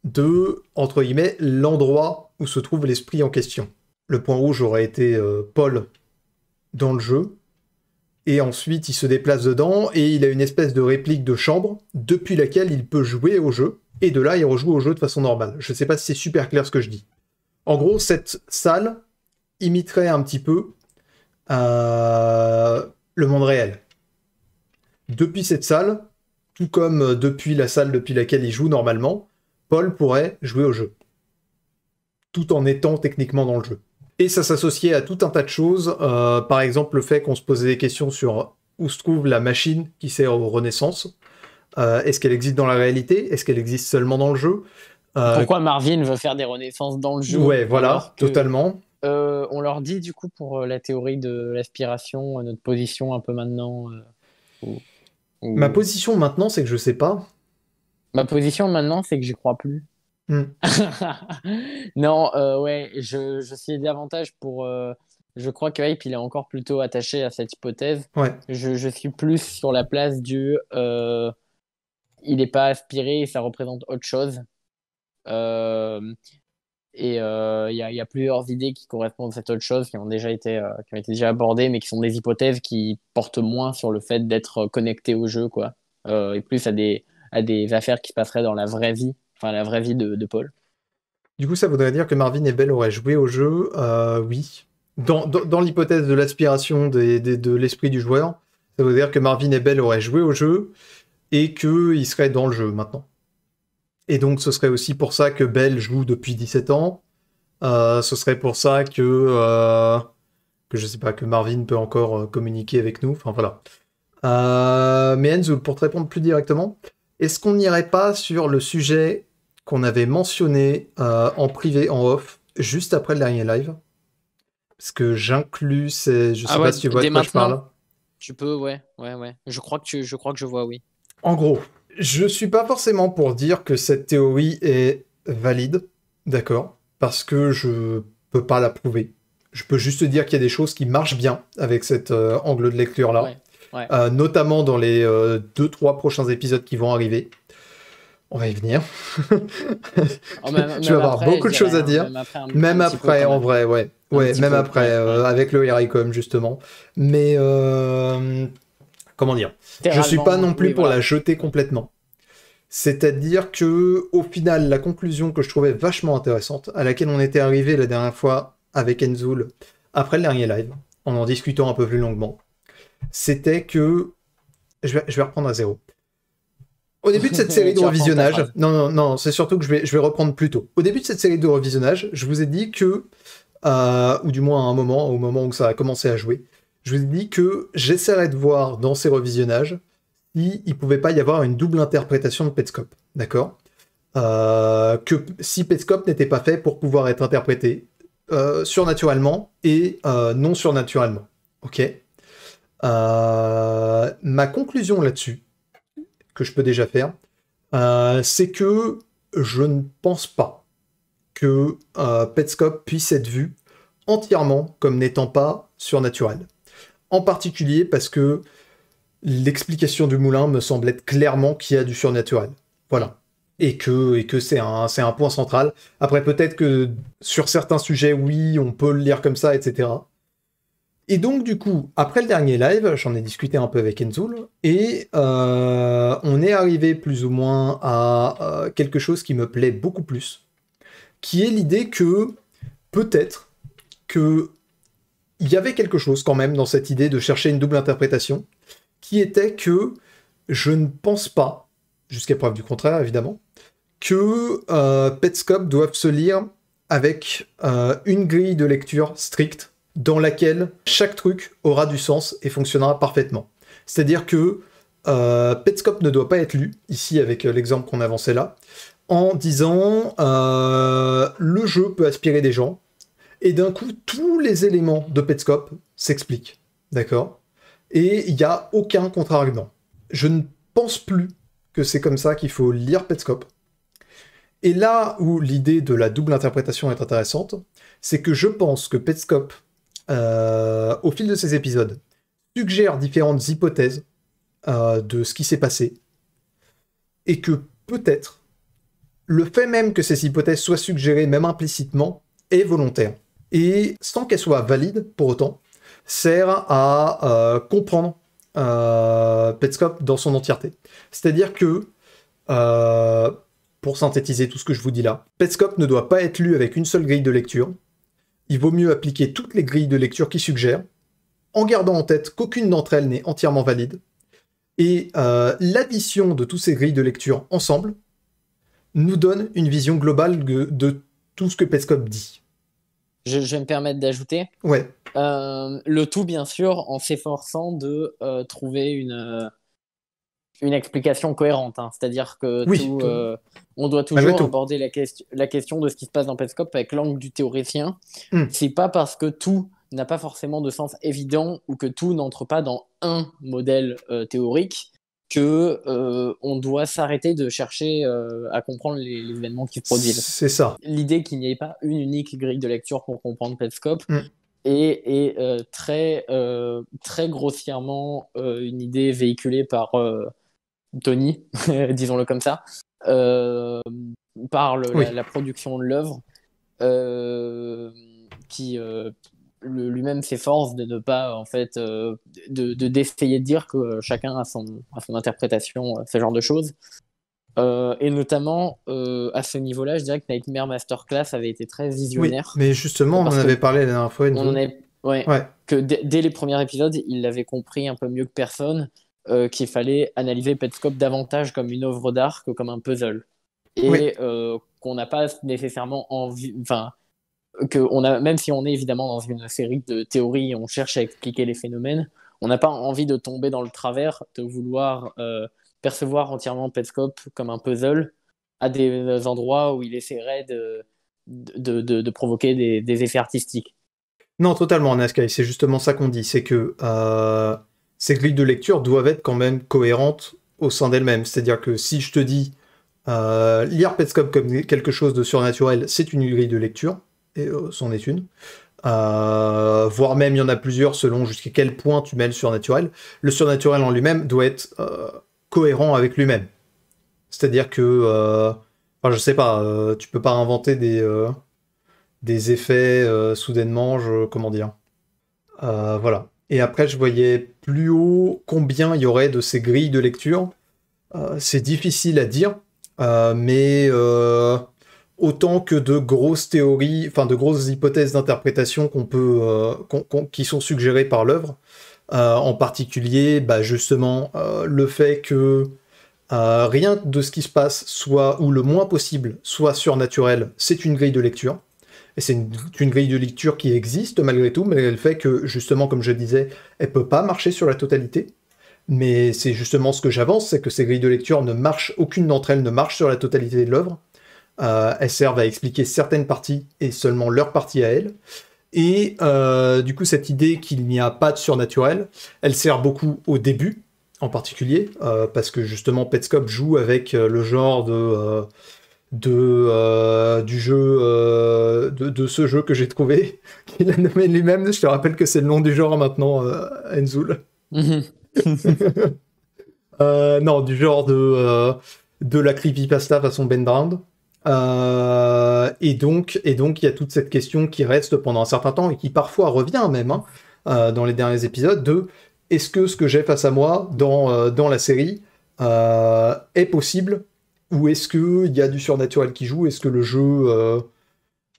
de, entre guillemets, l'endroit où se trouve l'esprit en question. Le point rouge aurait été euh, Paul dans le jeu, et ensuite il se déplace dedans et il a une espèce de réplique de chambre depuis laquelle il peut jouer au jeu et de là il rejoue au jeu de façon normale. Je ne sais pas si c'est super clair ce que je dis. En gros, cette salle imiterait un petit peu euh, le monde réel. Depuis cette salle, tout comme depuis la salle depuis laquelle il joue normalement, Paul pourrait jouer au jeu. Tout en étant techniquement dans le jeu. Et ça s'associait à tout un tas de choses. Euh, par exemple, le fait qu'on se posait des questions sur où se trouve la machine qui sert aux renaissances. Euh, est-ce qu'elle existe dans la réalité Est-ce qu'elle existe seulement dans le jeu euh, Pourquoi Marvin veut faire des renaissances dans le jeu Ouais, voilà, totalement. on leur dit du coup pour la théorie de l'aspiration, notre position un peu maintenant. Ma position maintenant, c'est que je ne sais pas. Ma position maintenant, c'est que j'y crois plus. non, euh, ouais, je, suis davantage pour. Euh, je crois que Hype, il est encore plutôt attaché à cette hypothèse. Je, suis plus sur la place du. Euh, il n'est pas aspiré, ça représente autre chose. et il y, a plusieurs idées qui correspondent à cette autre chose, qui ont déjà été, qui déjà abordées, mais qui sont des hypothèses qui portent moins sur le fait d'être connecté au jeu, quoi. et plus à des, à des affaires qui se passeraient dans la vraie vie enfin la vraie vie de, Paul. Du coup, ça voudrait dire que Marvin et Belle auraient joué au jeu, euh, oui. Dans, l'hypothèse de l'aspiration de l'esprit du joueur, ça veut dire que Marvin et Belle auraient joué au jeu et qu'ils seraient dans le jeu maintenant. Et donc, ce serait aussi pour ça que Belle joue depuis 17 ans. Euh, ce serait pour ça que, euh, que je sais pas, que Marvin peut encore communiquer avec nous. Enfin, voilà. mais Enzo, pour te répondre plus directement, est-ce qu'on n'irait pas sur le sujet qu'on avait mentionné euh, en privé, en off, juste après le dernier live Parce que j'inclus ces... Je sais ah pas si tu vois de quoi je parle. Tu peux, ouais, ouais, ouais. Je crois que, je, crois que je vois, oui. En gros, je suis pas forcément pour dire que cette théorie est valide, d'accord Parce que je peux pas la prouver. Je peux juste dire qu'il y a des choses qui marchent bien avec cet euh, angle de lecture-là. Euh, notamment dans les 2-3 euh, prochains épisodes qui vont arriver. On va y venir. Oh, tu vas avoir beaucoup de choses à hein, dire. Même après, en vrai, ouais. Ouais, même après, euh, avec le Hericom, justement. Mais, comment dire Je ne suis pas non plus pour la jeter complètement. C'est-à-dire que, au final, la conclusion que je trouvais vachement intéressante, à laquelle on était arrivé la dernière fois avec Enzoul après le dernier live, en en discutant un peu plus longuement, c'était que. Je vais, reprendre à zéro. Au début de cette série de revisionnage, non, non, non, c'est surtout que je vais, je vais reprendre plus tôt. Au début de cette série de revisionnage, je vous ai dit que, euh, ou du moins à un moment, au moment où ça a commencé à jouer, je vous ai dit que j'essaierais de voir dans ces revisionnages s'il ne pouvait pas y avoir une double interprétation de Petscope, d'accord euh, Que si Petscop n'était pas fait pour pouvoir être interprété euh, surnaturellement et non surnaturellement, ok euh, ma conclusion là-dessus, que je peux déjà faire, euh, c'est que je ne pense pas que Petscop euh, Petscope puisse être vu entièrement comme n'étant pas surnaturel. En particulier parce que l'explication du moulin me semble être clairement qu'il y a du surnaturel. Voilà. Et que, et que c'est un, un point central. Après, peut-être que sur certains sujets, oui, on peut le lire comme ça, etc. Et donc, du coup, après le dernier live, j'en ai discuté un peu avec Enzoul, et euh, on est arrivé plus ou moins à euh, quelque chose qui me plaît beaucoup plus, qui est l'idée que peut-être que il y avait quelque chose quand même dans cette idée de chercher une double interprétation, qui était que je ne pense pas, jusqu'à preuve du contraire évidemment, que euh, Petscop doivent se lire avec euh, une grille de lecture stricte dans laquelle chaque truc aura du sens et fonctionnera parfaitement. C'est-à-dire que euh, Petscope ne doit pas être lu, ici avec euh, l'exemple qu'on avançait là, en disant euh, le jeu peut aspirer des gens, et d'un coup tous les éléments de Petscop s'expliquent. D'accord Et il n'y a aucun contre-argument. Je ne pense plus que c'est comme ça qu'il faut lire Petscop. Et là où l'idée de la double interprétation est intéressante, c'est que je pense que Petscop... Euh, au fil de ces épisodes, suggère différentes hypothèses euh, de ce qui s'est passé, et que peut-être le fait même que ces hypothèses soient suggérées, même implicitement, est volontaire. Et sans qu'elles soient valides, pour autant, sert à euh, comprendre Petscop dans son entièreté. C'est-à-dire que pour synthétiser tout ce que je vous dis là. Petscop ne doit pas être lu avec une seule grille de lecture il vaut mieux appliquer toutes les grilles de lecture qui suggèrent, en gardant en tête qu'aucune d'entre elles n'est entièrement valide, et euh, l'addition de toutes ces grilles de lecture ensemble nous donne une vision globale de, tout ce que Pescope dit. Je, vais me permettre d'ajouter. Ouais. Euh, le tout, bien sûr, en s'efforçant de euh, trouver une, une explication cohérente. Hein. C'est-à-dire que tout on doit toujours aborder la, question de ce qui se passe dans Petscop avec l'angle du théoricien. Hmm. C'est pas parce que tout n'a pas forcément de sens évident ou que tout n'entre pas dans un modèle euh, théorique que euh, on doit s'arrêter de chercher euh, à comprendre les, événements qui se produisent. C'est ça. L'idée qu'il n'y ait pas une unique grille de lecture pour comprendre Petscop hmm. est, très grossièrement une idée véhiculée par Tony, disons-le comme ça, euh, par la, production de l'œuvre, euh, qui euh, lui-même s'efforce de ne pas en fait de d'essayer de, dire que chacun a son, son interprétation ce genre de choses et notamment à ce niveau-là je dirais que Nightmare Masterclass avait été très visionnaire mais justement on en avait parlé la dernière fois on que dès les premiers épisodes il l'avait compris un peu mieux que personne euh, qu'il fallait analyser Petscope davantage comme une œuvre d'art que comme un puzzle. Et euh, qu'on n'a pas nécessairement envie. Enfin, que on a, même si on est évidemment dans une série de théories, on cherche à expliquer les phénomènes, on n'a pas envie de tomber dans le travers, de vouloir euh, percevoir entièrement Petscope comme un puzzle à des endroits où il essaierait de, de, provoquer des, effets artistiques. Non, totalement, Naskai, c'est justement ça qu'on dit, c'est que ces grilles de lecture doivent être quand même cohérentes au sein d'elles-mêmes. C'est-à-dire que si je te dis euh, lire Petscop comme quelque chose de surnaturel, c'est une grille de lecture, et son euh, c'en est une. Euh, voire même il y en a plusieurs selon jusqu'à quel point tu mets le surnaturel. Le surnaturel en lui-même doit être cohérent avec lui-même. C'est-à-dire que, enfin, je sais pas, tu peux pas inventer des, des effets soudainement, je, comment dire. voilà, et après, je voyais plus haut combien il y aurait de ces grilles de lecture. Euh, c'est difficile à dire, euh, mais euh, autant que de grosses théories, enfin de grosses hypothèses d'interprétation qui sont suggérées par l'œuvre. en particulier, bah, justement, le fait que rien de ce qui se passe soit, ou le moins possible, soit surnaturel, c'est une grille de lecture. Et c'est une, grille de lecture qui existe malgré tout, mais elle fait que, justement, comme je disais, elle peut pas marcher sur la totalité. Mais c'est justement ce que j'avance, c'est que ces grilles de lecture ne marchent, aucune d'entre elles ne marche sur la totalité de l'œuvre. Euh, elles servent à expliquer certaines parties et seulement leur partie à elles. Et euh, du coup, cette idée qu'il n'y a pas de surnaturel, elle sert beaucoup au début, en particulier, euh, parce que justement, Petscop joue avec le genre de de, euh, du jeu, euh, de, ce jeu que j'ai trouvé, qu'il a nommé lui-même. Je te rappelle que c'est le nom du genre maintenant, euh, Enzul. Mhm. non, du genre de, de la creepypasta façon Ben Brown. Euh, et donc, et donc, il y a toute cette question qui reste pendant un certain temps et qui parfois revient même hein, dans les derniers épisodes de est-ce que ce que j'ai face à moi dans, dans la série est possible ou est-ce qu'il y a du surnaturel qui joue Est-ce que le jeu euh,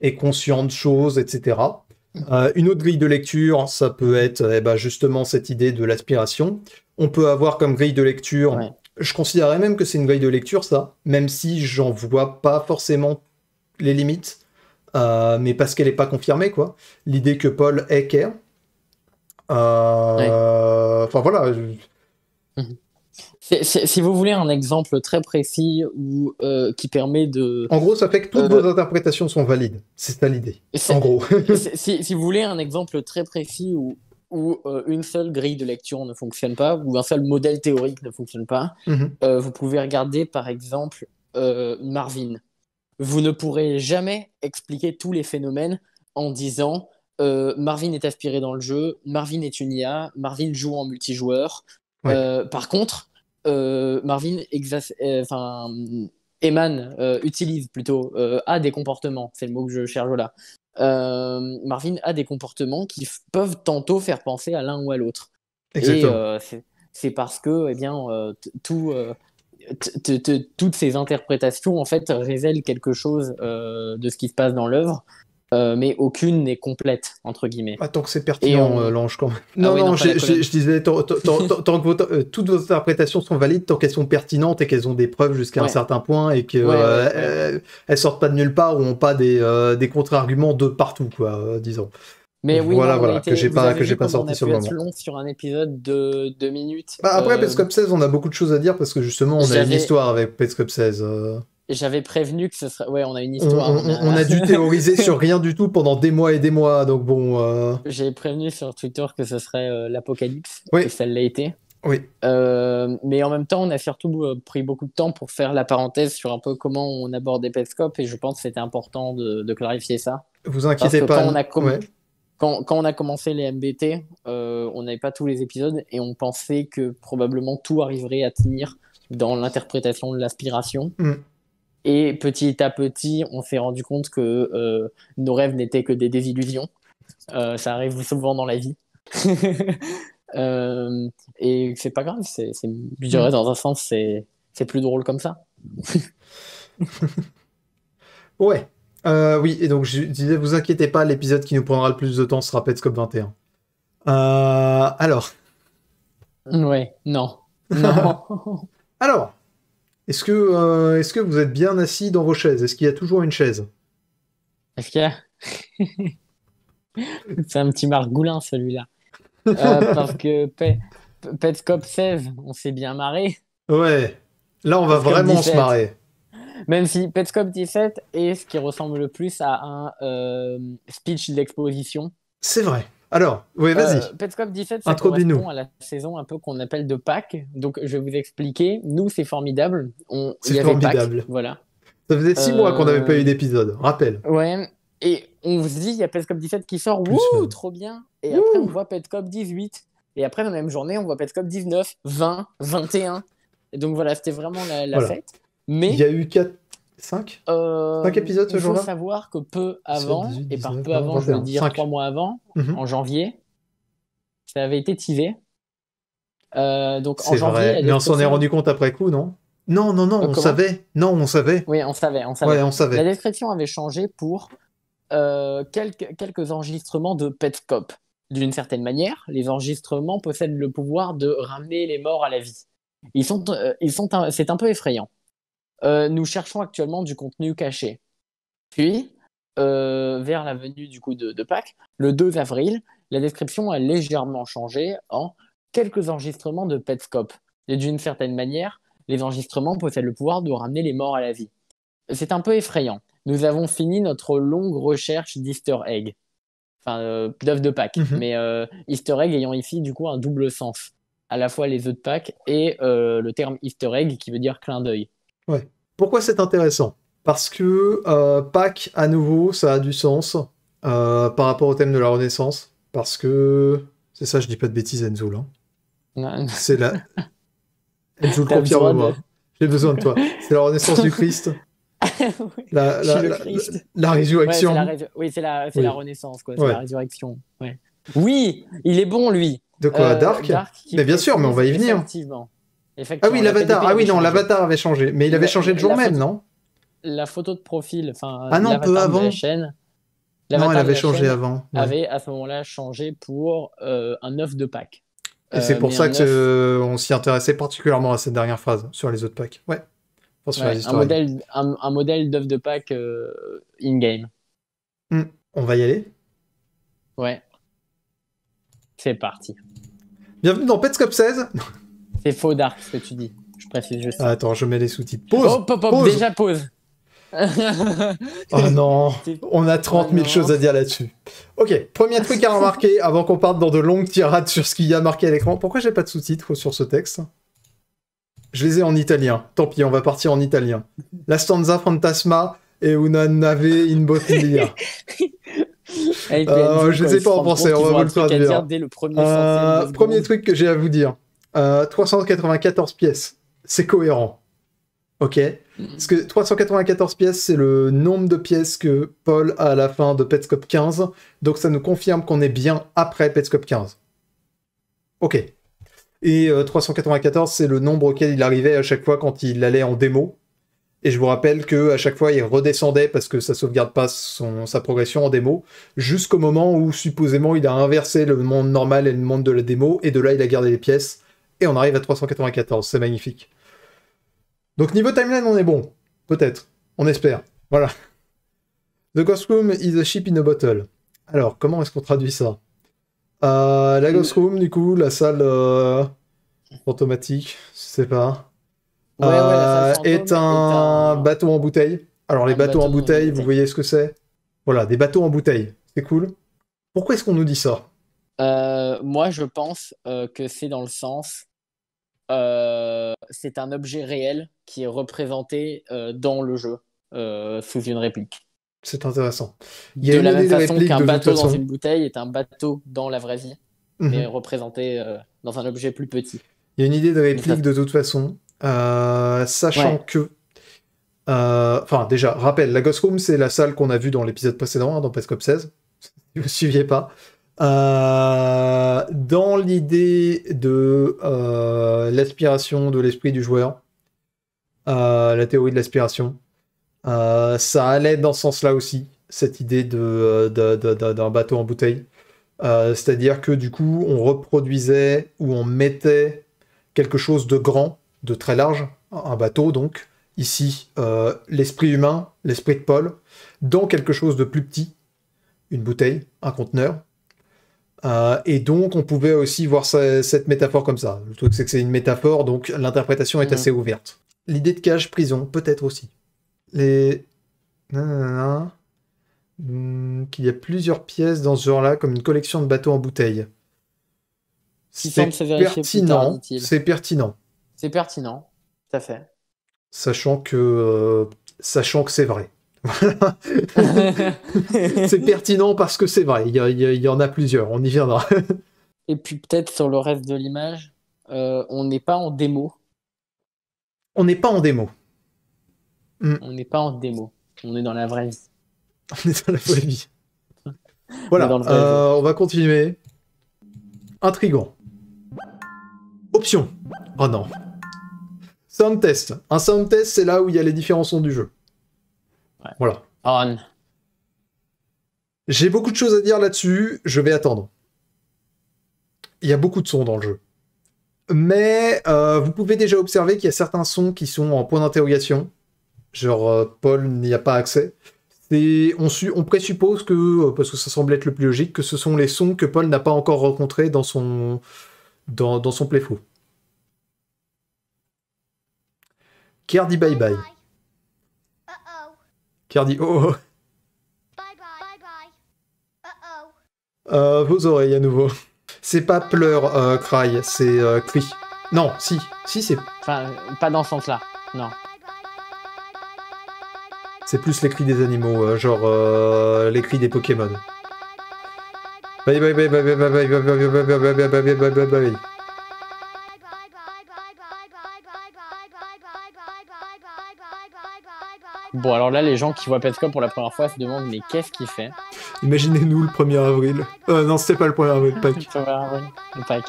est conscient de choses, etc. Euh, une autre grille de lecture, ça peut être eh ben, justement cette idée de l'aspiration. On peut avoir comme grille de lecture, je considérerais même que c'est une grille de lecture, ça, même si j'en vois pas forcément les limites, euh, mais parce qu'elle n'est pas confirmée, quoi. L'idée que Paul est care. Enfin voilà, si, vous voulez un exemple très précis ou euh, qui permet de. En gros, ça fait que toutes euh, vos interprétations sont valides. C'est ça l'idée. En gros. si, si, vous voulez un exemple très précis où, où euh, une seule grille de lecture ne fonctionne pas, ou un seul modèle théorique ne fonctionne pas, mhm. vous pouvez regarder par exemple Marvin. Vous ne pourrez jamais expliquer tous les phénomènes en disant Marvin est aspiré dans le jeu, Marvin est une IA, Marvin joue en multijoueur. par contre, euh, Marvin euh, enfin, émane, euh, utilise plutôt, a des comportements, c'est le mot que je cherche là. Marvin a des comportements qui peuvent tantôt faire penser à l'un ou à l'autre. Et c'est parce que eh bien, tout, toutes ces interprétations en fait révèlent quelque chose de ce qui se passe dans l'œuvre euh, mais aucune n'est complète, entre guillemets. Ah, tant que c'est pertinent, euh, Lange, quand même. Ah non, non, je, disais, tant, que euh, toutes vos interprétations sont valides, tant qu'elles sont pertinentes et qu'elles ont des preuves jusqu'à un certain point et qu'elles elles sortent pas de nulle part ou ont pas des, des contre-arguments de partout, quoi, disons. Mais oui, voilà, voilà, que j'ai pas, que j'ai pas sorti sur le moment. long sur un épisode de deux minutes. Bah, après, Pescop 16, on a beaucoup de choses à dire parce que justement, on a une histoire avec Pescop 16. J'avais prévenu que ce serait. Ouais, on a une histoire. Hein. On, a dû théoriser sur rien du tout pendant des mois et des mois, donc bon. Euh. J'ai prévenu sur Twitter que ce serait euh, l'apocalypse, oui. et ça l'a été. Oui. Euh, mais en même temps, on a surtout pris beaucoup de temps pour faire la parenthèse sur un peu comment on aborde Petscopes, et je pense que c'était important de, clarifier ça. Vous inquiétez pas. Quand on, a quand, on a commencé les MBT, on n'avait pas tous les épisodes, et on pensait que probablement tout arriverait à tenir dans l'interprétation de l'aspiration. Mm. Et petit à petit, on s'est rendu compte que euh, nos rêves n'étaient que des désillusions. Euh, ça arrive souvent dans la vie. Euh, et c'est pas grave, c'est, je dirais dans un sens, c'est, plus drôle comme ça. ouais. oui, et donc je disais, vous inquiétez pas, l'épisode qui nous prendra le plus de temps sera Petscope 21. alors. Ouais, non. Non. alors, est-ce que, euh, que vous êtes bien assis dans vos chaises Est-ce qu'il y a toujours une chaise Est-ce qu'il y a C'est un petit margoulin celui-là. Euh, parce que Pe Petscop 16, on s'est bien marré. Ouais, là on va vraiment se marrer. Même si Petscop 17 est ce qui ressemble le plus à un euh, speech d'exposition. C'est vrai. Alors, oui, euh, vas-y. Petscop 17, ça correspond à la saison un peu qu'on appelle de Pâques. Donc, je vais vous expliquer. Nous, c'est formidable. C'est formidable. voilà. Ça faisait six mois qu'on n'avait pas eu euh, d'épisode, rappel. Ouais. Et on se dit, il y a Petscop 17 qui sort. Wouh, trop bien. Et après, on voit Petscop 18. Et après, la même journée, on voit Petscop 19, 20, 21. Et donc, voilà, c'était vraiment la, fête. Mais. Il y a eu quatre 5 euh, épisodes ce jour-là faut savoir que peu avant, et par peu avant, je veux dire mois avant, mhm. en janvier, ça avait été teasé. Euh, donc en janvier. Vrai. Mais on s'en est rendu compte après coup, non Non, non, non, euh, on savait. Non, on savait. Oui, on savait. On savait. on La description avait changé pour euh, quelques, quelques enregistrements de Pet D'une certaine manière, les enregistrements possèdent le pouvoir de ramener les morts à la vie. Ils sont, ils sont c'est un peu effrayant. Euh, nous cherchons actuellement du contenu caché. Puis, euh, vers la venue du coup de, Pâques, le 2 avril, la description a légèrement changé en quelques enregistrements de PetScop. Et d'une certaine manière, les enregistrements possèdent le pouvoir de ramener les morts à la vie. C'est un peu effrayant. Nous avons fini notre longue recherche d'Easter Egg. Enfin, euh, d'œufs de Pâques. Mhm. Mais Easter Egg ayant ici, du coup, un double sens. À la fois les œufs de Pâques et le terme Easter Egg qui veut dire clin d'œil. Ouais. Pourquoi c'est intéressant Parce que euh, Pâques, à nouveau, ça a du sens euh, par rapport au thème de la Renaissance. Parce que. C'est ça, je dis pas de bêtises, Enzo, là. Non. C'est la. Enzo, le de moi J'ai besoin de toi. C'est la Renaissance du Christ. la, la, la, la, résurrection. Oui, c'est la, Renaissance, quoi. C'est la résurrection. Oui, il est bon, lui. De quoi euh, Dark, Mais bien sûr, mais on va y venir. Effectivement ah oui, l'avatar. ah oui, non, l'avatar avait changé. Mais il avait changé le jour même, non La photo de profil, enfin, ah non, peu avant. chaîne, non, elle avait changé avant. Elle Avait à ce moment-là changé pour euh, un œuf de pack. Et c'est euh, pour ça que on s'y intéressait particulièrement à cette dernière phrase sur les autres packs. Ouais. un modèle, un, d'œuf de Pâques euh, in-game. Hmm. On va y aller Ouais. C'est parti. Bienvenue dans Petscop 16 c'est faux, Dark, ce que tu dis. Je précise juste. Ah, attends, je mets les sous-titres. Pause, oh, Déjà pause oh non, on a 30 000 choses à dire là-dessus. Ok, premier truc à remarquer avant qu'on parte dans de longues tirades sur ce qu'il y a marqué à l'écran. Pourquoi j'ai pas de sous-titres sur ce texte Je les ai en italien. Tant pis, on va partir en italien. La stanza fantasma et una nave in bottiglia. Euh, je ne sais pas en français, on va vous le faire Dès le premier, euh, premier truc que j'ai à vous dire 394 euh, pièces. C'est cohérent. Ok Parce que 394 pièces, c'est le nombre de pièces que Paul a à la fin de Petscop 15. Donc ça nous confirme qu'on est bien après Petscop 15. Ok. Et 394, euh, c'est le nombre auquel il arrivait à chaque fois quand il allait en démo. Et je vous rappelle que à chaque fois, il redescendait parce que ça sauvegarde pas son, sa progression en démo, jusqu'au moment où supposément il a inversé le monde normal et le monde de la démo, et de là, il a gardé les pièces et on arrive à 394, c'est magnifique. Donc niveau timeline, on est bon. Peut-être. On espère. Voilà. The Ghost Room is a ship in a bottle. Alors, comment est-ce qu'on traduit ça euh, La Ghost Room, du coup, la salle euh, automatique, c'est sais pas, euh, est, un... bateau en bouteille. Alors, les bateaux en bouteille, vous voyez ce que c'est Voilà, des bateaux en bouteille. C'est cool. Pourquoi est-ce qu'on nous dit ça euh, moi, je pense euh, que c'est dans le sens, euh, c'est un objet réel qui est représenté dans le jeu sous une réplique. C'est intéressant. Il de la même façon qu'un bateau dans une bouteille est un bateau dans la vraie vie, mhm. mais représenté dans un objet plus petit. Il y a une idée de réplique de toute façon, sachant que Enfin, déjà, rappel, la Ghost Room, c'est la salle qu'on a vue dans l'épisode précédent, hein, dans Pescop 16. Si vous ne suiviez pas, euh, dans l'idée de euh, l'aspiration de l'esprit du joueur, euh, la théorie de l'aspiration, ça allait dans ce sens-là aussi, cette idée d'un bateau en bouteille. C'est-à-dire que du coup, on reproduisait ou on mettait quelque chose de grand, de très large, un bateau donc, ici l'esprit humain, l'esprit de Paul, dans quelque chose de plus petit, une bouteille, un conteneur, euh, et donc, on pouvait aussi voir cette métaphore comme ça. Le truc, c'est que c'est une métaphore, donc l'interprétation est mhm. assez ouverte. L'idée de cage-prison, peut-être aussi. Les. Hmm, qu'il y a plusieurs pièces dans ce genre-là, comme une collection de bateaux en bouteille. C'est pertinent. C'est pertinent. C'est pertinent, tout à fait. Sachant que, euh, sachant que c'est vrai. c'est pertinent parce que c'est vrai, il y, en a plusieurs, on y viendra. Et puis peut-être sur le reste de l'image, euh, on n'est pas en démo. On n'est pas en démo. Hmm. On n'est pas en démo, on est dans la vraie vie. On est dans la vraie vie. voilà, euh, on, va continuer. Intrigant. Option. Oh non. Sound test. Un sound test, c'est là où il y a les différents sons du jeu. Voilà. On. J'ai beaucoup de choses à dire là-dessus, je vais attendre. Il y a beaucoup de sons dans le jeu. Mais euh, vous pouvez déjà observer qu'il y a certains sons qui sont en point d'interrogation. Genre, euh, Paul n'y a pas accès. on, présuppose que, euh, parce que ça semble être le plus logique, que ce sont les sons que Paul n'a pas encore rencontrés dans son, dans, dans son playthrough. bye bye. Cardi, oh, oh. Bye bye. uh -oh. Euh, vos oreilles à nouveau. C'est pas pleure, cry, c'est cri. Non, si, si c'est... Enfin, pas dans ce sens-là, non. C'est plus les cris des animaux, genre les cris des Pokémon. bye bye bye bye bye bye bye bye bye bye bye bye bye bye bye bye Bon, alors là, les gens qui voient Petco pour la première fois se demandent mais qu'est-ce qu'il fait Imaginez-nous le 1er avril. Euh, non, c'était pas le 1er avril, Pâques. le 1er avril, le Pâques.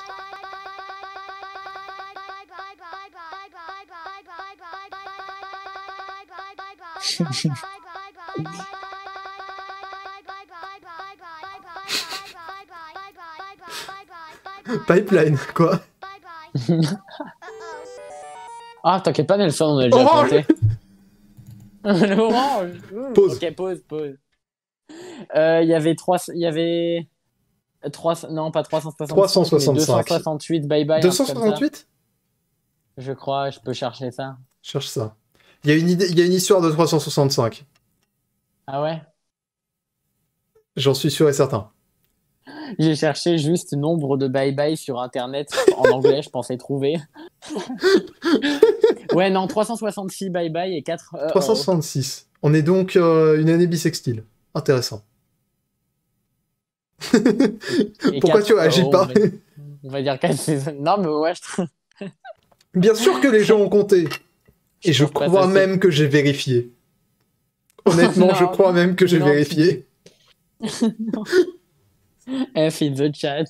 Pipeline, quoi. ah, t'inquiète pas, Nelson, on a déjà planté. Oh, L'orange Pause. Ok, pause, euh, Il y avait trois... Il y avait... 3... Non, pas 365. 365. 268, bye bye. 268 Je crois, je peux chercher ça. Cherche ça. Il y, a une idée... Il y a une histoire de 365. Ah ouais J'en suis sûr et certain. J'ai cherché juste nombre de bye-bye sur internet en anglais, je pensais trouver. Ouais, non, 366 bye bye et 4. 366. Euh, on est donc euh, une année bisextile. Intéressant. Pourquoi tu agis oh, pas on va, dire 4 Non, mais ouais, Bien sûr que les gens ont compté. Et je, crois même que j'ai vérifié. Honnêtement, je crois même que j'ai vérifié. F in the chat.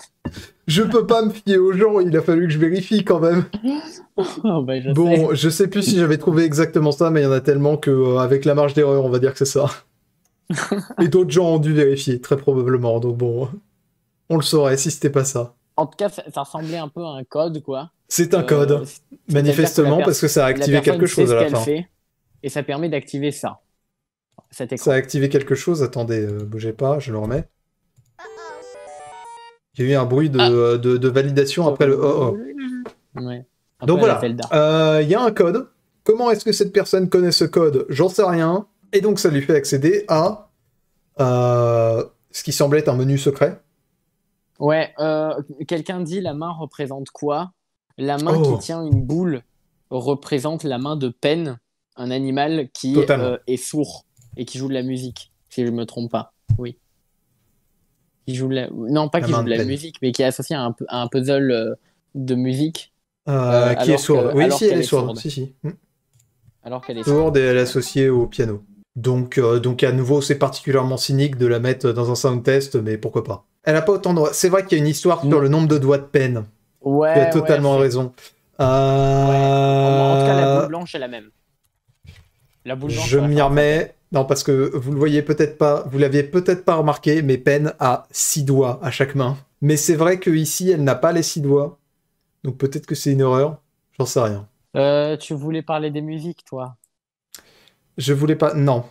Je peux pas me fier aux gens, il a fallu que je vérifie quand même. Oh, ben, je bon, je sais plus si j'avais trouvé exactement ça, mais il y en a tellement que euh, avec la marge d'erreur, on va dire que c'est ça. Et d'autres gens ont dû vérifier, très probablement. Donc bon, on le saurait si c'était pas ça. En tout cas, ça, ressemblait un peu à un code, quoi. C'est un euh, code, manifestement, parce que ça a activé quelque chose à la fin. et ça permet d'activer ça. Ça a activé quelque chose, attendez, euh, bougez pas, je le remets. Il y a eu un bruit ah. euh, de, validation après le oh, oh. Donc voilà, euh, il y a un code. Comment est-ce que cette personne connaît ce code J'en sais rien. Et donc ça lui fait accéder à euh, ce qui semblait être un menu secret. Ouais, quelqu'un dit la main représente quoi La main qui oh. tient une boule représente la main de Pen, un animal qui est sourd et qui joue de la musique, si je ne me trompe pas. Oui qui joue la... non pas qui joue de la musique, mais qui est associé à un, puzzle euh, de musique. Euh, euh, qui est sourde. oui, si, elle, est sourde. Hmm. Alors qu'elle est sourde. et elle est associée au piano. Donc, donc à nouveau, c'est particulièrement cynique de la mettre dans un sound test, mais pourquoi pas. Elle a pas autant de... C'est vrai qu'il y a une histoire sur mm. le nombre de doigts de peine. Ouais. Tu as totalement raison. En, tout cas, la boule blanche est la même. La Je m'y remets. Non, parce que vous le voyez peut-être pas, vous l'aviez peut-être pas remarqué, mais Pen a six doigts à chaque main. Mais c'est vrai que ici elle n'a pas les six doigts. Donc peut-être que c'est une erreur, j'en sais rien. Euh, tu voulais parler des musiques, toi Je voulais pas. Non.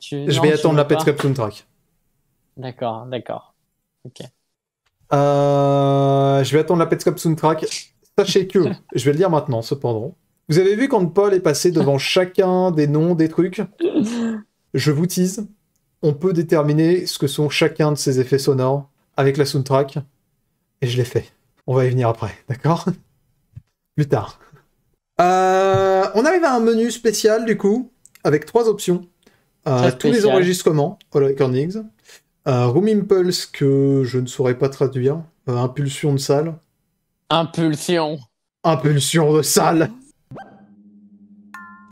Je vais attendre la Pet Soundtrack. D'accord, d'accord. Ok. je vais attendre la petscope Soundtrack. Sachez que, je vais le dire maintenant, cependant. Vous avez vu quand Paul est passé devant chacun des noms des trucs je vous tease, on peut déterminer ce que sont chacun de ces effets sonores avec la soundtrack, et je l'ai fait. On va y venir après, d'accord Plus tard. Euh, on arrive à un menu spécial du coup, avec trois options. Euh, tous les enregistrements, All Recordings. Euh, room Impulse que je ne saurais pas traduire. Euh, impulsion de salle. Impulsion. Impulsion de salle.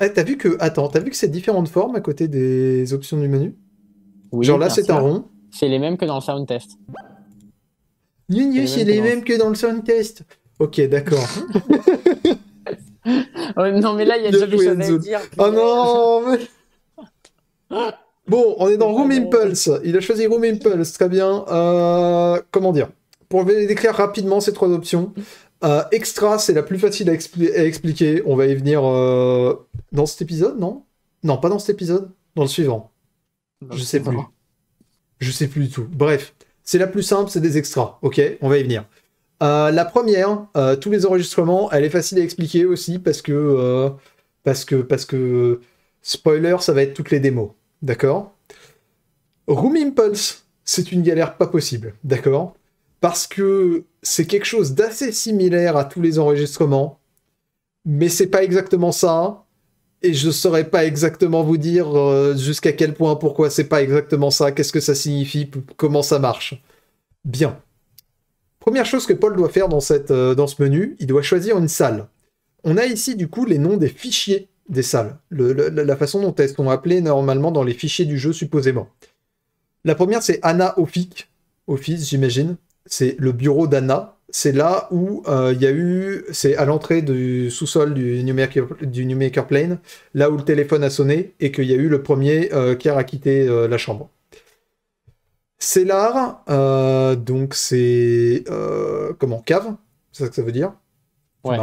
Ah, t'as vu que attends, t'as vu que c'est différentes formes à côté des options du menu Genre là, c'est un rond. C'est les mêmes que dans le sound test. c'est les, mêmes, que, dans... le sound test. Ok, d'accord. non, mais là, il y a déjà des à dire. Oh non Bon, on est dans Room Impulse. Il a choisi Room Impulse, très bien. Euh, comment dire Pour décrire rapidement ces trois options, euh, extra, c'est la plus facile à, expliquer. On va y venir euh, dans cet épisode, non Non, pas dans cet épisode, dans le suivant. je sais plus. Je sais plus du tout. Bref, c'est la plus simple, c'est des extras. Ok, on va y venir. Euh, la première, tous les enregistrements, elle est facile à expliquer aussi parce que parce que parce que spoiler, ça va être toutes les démos, d'accord Room Impulse, c'est une galère pas possible, d'accord Parce que c'est quelque chose d'assez similaire à tous les enregistrements, mais c'est pas exactement ça. Et je saurais pas exactement vous dire euh, jusqu'à quel point, pourquoi c'est pas exactement ça, qu'est-ce que ça signifie, comment ça marche. Bien. Première chose que Paul doit faire dans, cette, euh, dans ce menu, il doit choisir une salle. On a ici du coup les noms des fichiers des salles, la façon dont elles sont appelées normalement dans les fichiers du jeu supposément. La première c'est Anna Offic, Office j'imagine, c'est le bureau d'Anna. C'est là où euh, il y a eu, c'est à l'entrée du sous-sol du Newmaker, du Plane, là où le téléphone a sonné et qu'il y a eu le premier qui euh, a quitté euh, la chambre. C'est l'art. donc c'est comment cave, c'est ça que ça veut dire. Ouais.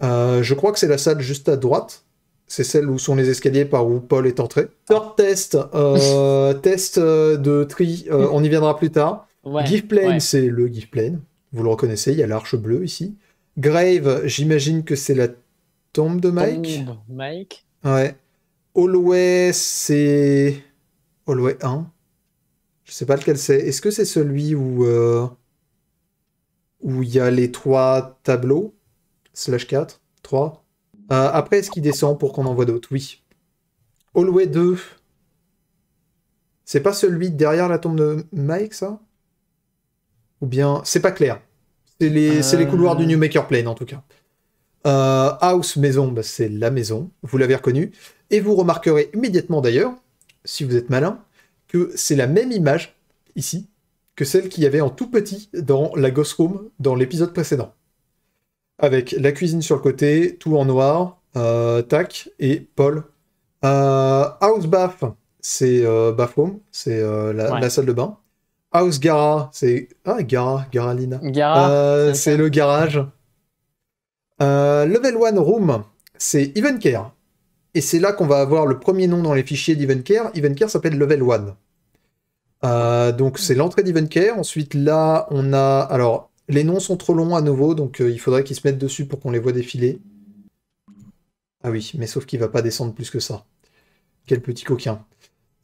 je crois que c'est la salle juste à droite. C'est celle où sont les escaliers par où Paul est entré. test, test de tri, on y viendra plus tard. Ouais, c'est le plain Vous le reconnaissez, il y a l'arche bleue ici. Grave, j'imagine que c'est la tombe de Mike. Tombe, Mike. Ouais. Hallway, c'est. Hallway 1. Je sais pas lequel c'est. Est-ce que c'est celui où. Euh, où il y a les trois tableaux Slash 4 3 euh, Après, est-ce qu'il descend pour qu'on en voit d'autres Oui. Hallway 2. C'est pas celui derrière la tombe de Mike, ça ou bien, c'est pas clair. C'est les, euh. couloirs du New Maker Plane en tout cas. Euh, house maison, bah, c'est la maison, vous l'avez reconnu. Et vous remarquerez immédiatement d'ailleurs, si vous êtes malin, que c'est la même image ici que celle qu'il y avait en tout petit dans la Ghost Room dans l'épisode précédent. Avec la cuisine sur le côté, tout en noir, euh, tac, et Paul. house bath, c'est bathroom, c'est la salle de bain. House Gara, c'est. Ah, Gara, Lina. Gara. Euh, c'est le garage. Euh, level 1 Room, c'est Evencare. Et c'est là qu'on va avoir le premier nom dans les fichiers d'Evencare. Evencare s'appelle Level 1. Euh, donc c'est l'entrée d'Evencare. Ensuite, là, on a. Alors, les noms sont trop longs à nouveau, donc il faudrait qu'ils se mettent dessus pour qu'on les voit défiler. Ah oui, mais sauf qu'il va pas descendre plus que ça. Quel petit coquin.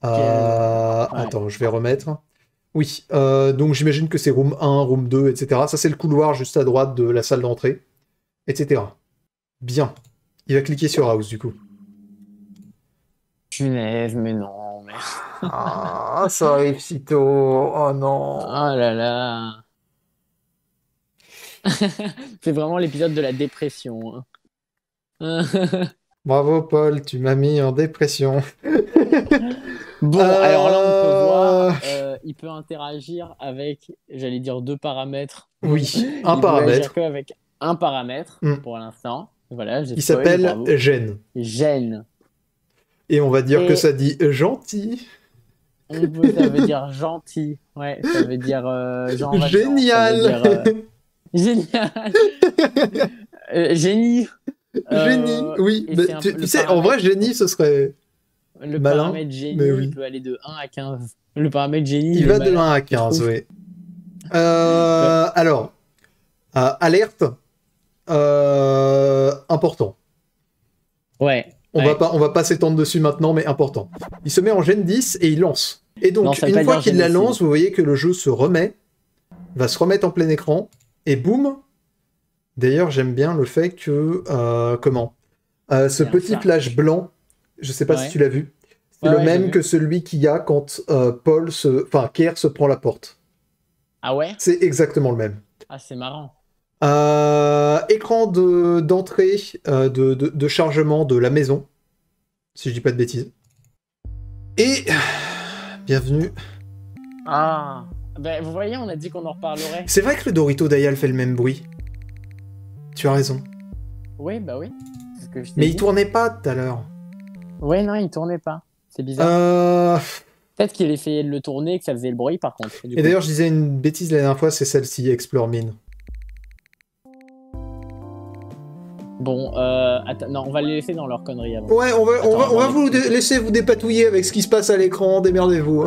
Attends, je vais remettre. Oui, euh, donc j'imagine que c'est room 1, room 2, etc. Ça, c'est le couloir juste à droite de la salle d'entrée, etc. Bien. Il va cliquer sur House, du coup. Punaise, mais non, mais... ah, ça arrive si tôt. Oh non. Oh là là. c'est vraiment l'épisode de la dépression. Hein. Bravo, Paul, tu m'as mis en dépression. Bon, euh, alors là, on peut voir, euh, il peut interagir avec, j'allais dire, deux paramètres. Oui, un peut paramètre. avec un paramètre hmm. pour l'instant. Voilà, il s'appelle gène. Gène. Et on va dire que ça dit gentil. ça veut dire gentil. Ouais, ça veut dire euh, Génial. Génial. génie. Génie, oui. tu sais, en vrai, génie, ce serait bah, le paramètre génie il peut aller de 1 à 15. Le paramètre génie. Il, va de 1 à 15, oui. Euh, alors, euh, alerte, euh, important. Ouais. On, Va pas, va pas s'étendre dessus maintenant, mais important. Il se met en gêne 10 et il lance. Et donc, une fois qu'il la lance, vous voyez que le jeu se remet, va se remettre en plein écran, et boum D'ailleurs, j'aime bien le fait que. comment ce petit flash blanc, je sais pas si tu l'as vu, le même que celui qu'il y a quand euh, Paul se... Enfin, Kerr se prend la porte. Ah ouais C'est exactement le même. Ah, c'est marrant. Euh, écran d'entrée, euh, de, de, chargement de la maison, si je dis pas de bêtises. Et bienvenue. Ah, ben vous voyez, on a dit qu'on en reparlerait. C'est vrai que le Dorito Dayal fait le même bruit. Tu as raison. Oui, bah oui. Mais il tournait pas tout à l'heure. Ouais, non, il tournait pas. C'est bizarre. Euh, Peut-être qu'il essayait de le tourner et que ça faisait le bruit par contre. et d'ailleurs, je disais une bêtise la dernière fois, c'est celle-ci, Explore Mine. Bon, euh, non, on va les laisser dans leur connerie avant. Ouais, on va, on va vous laisser vous dépatouiller avec ce qui se passe à l'écran, démerdez-vous.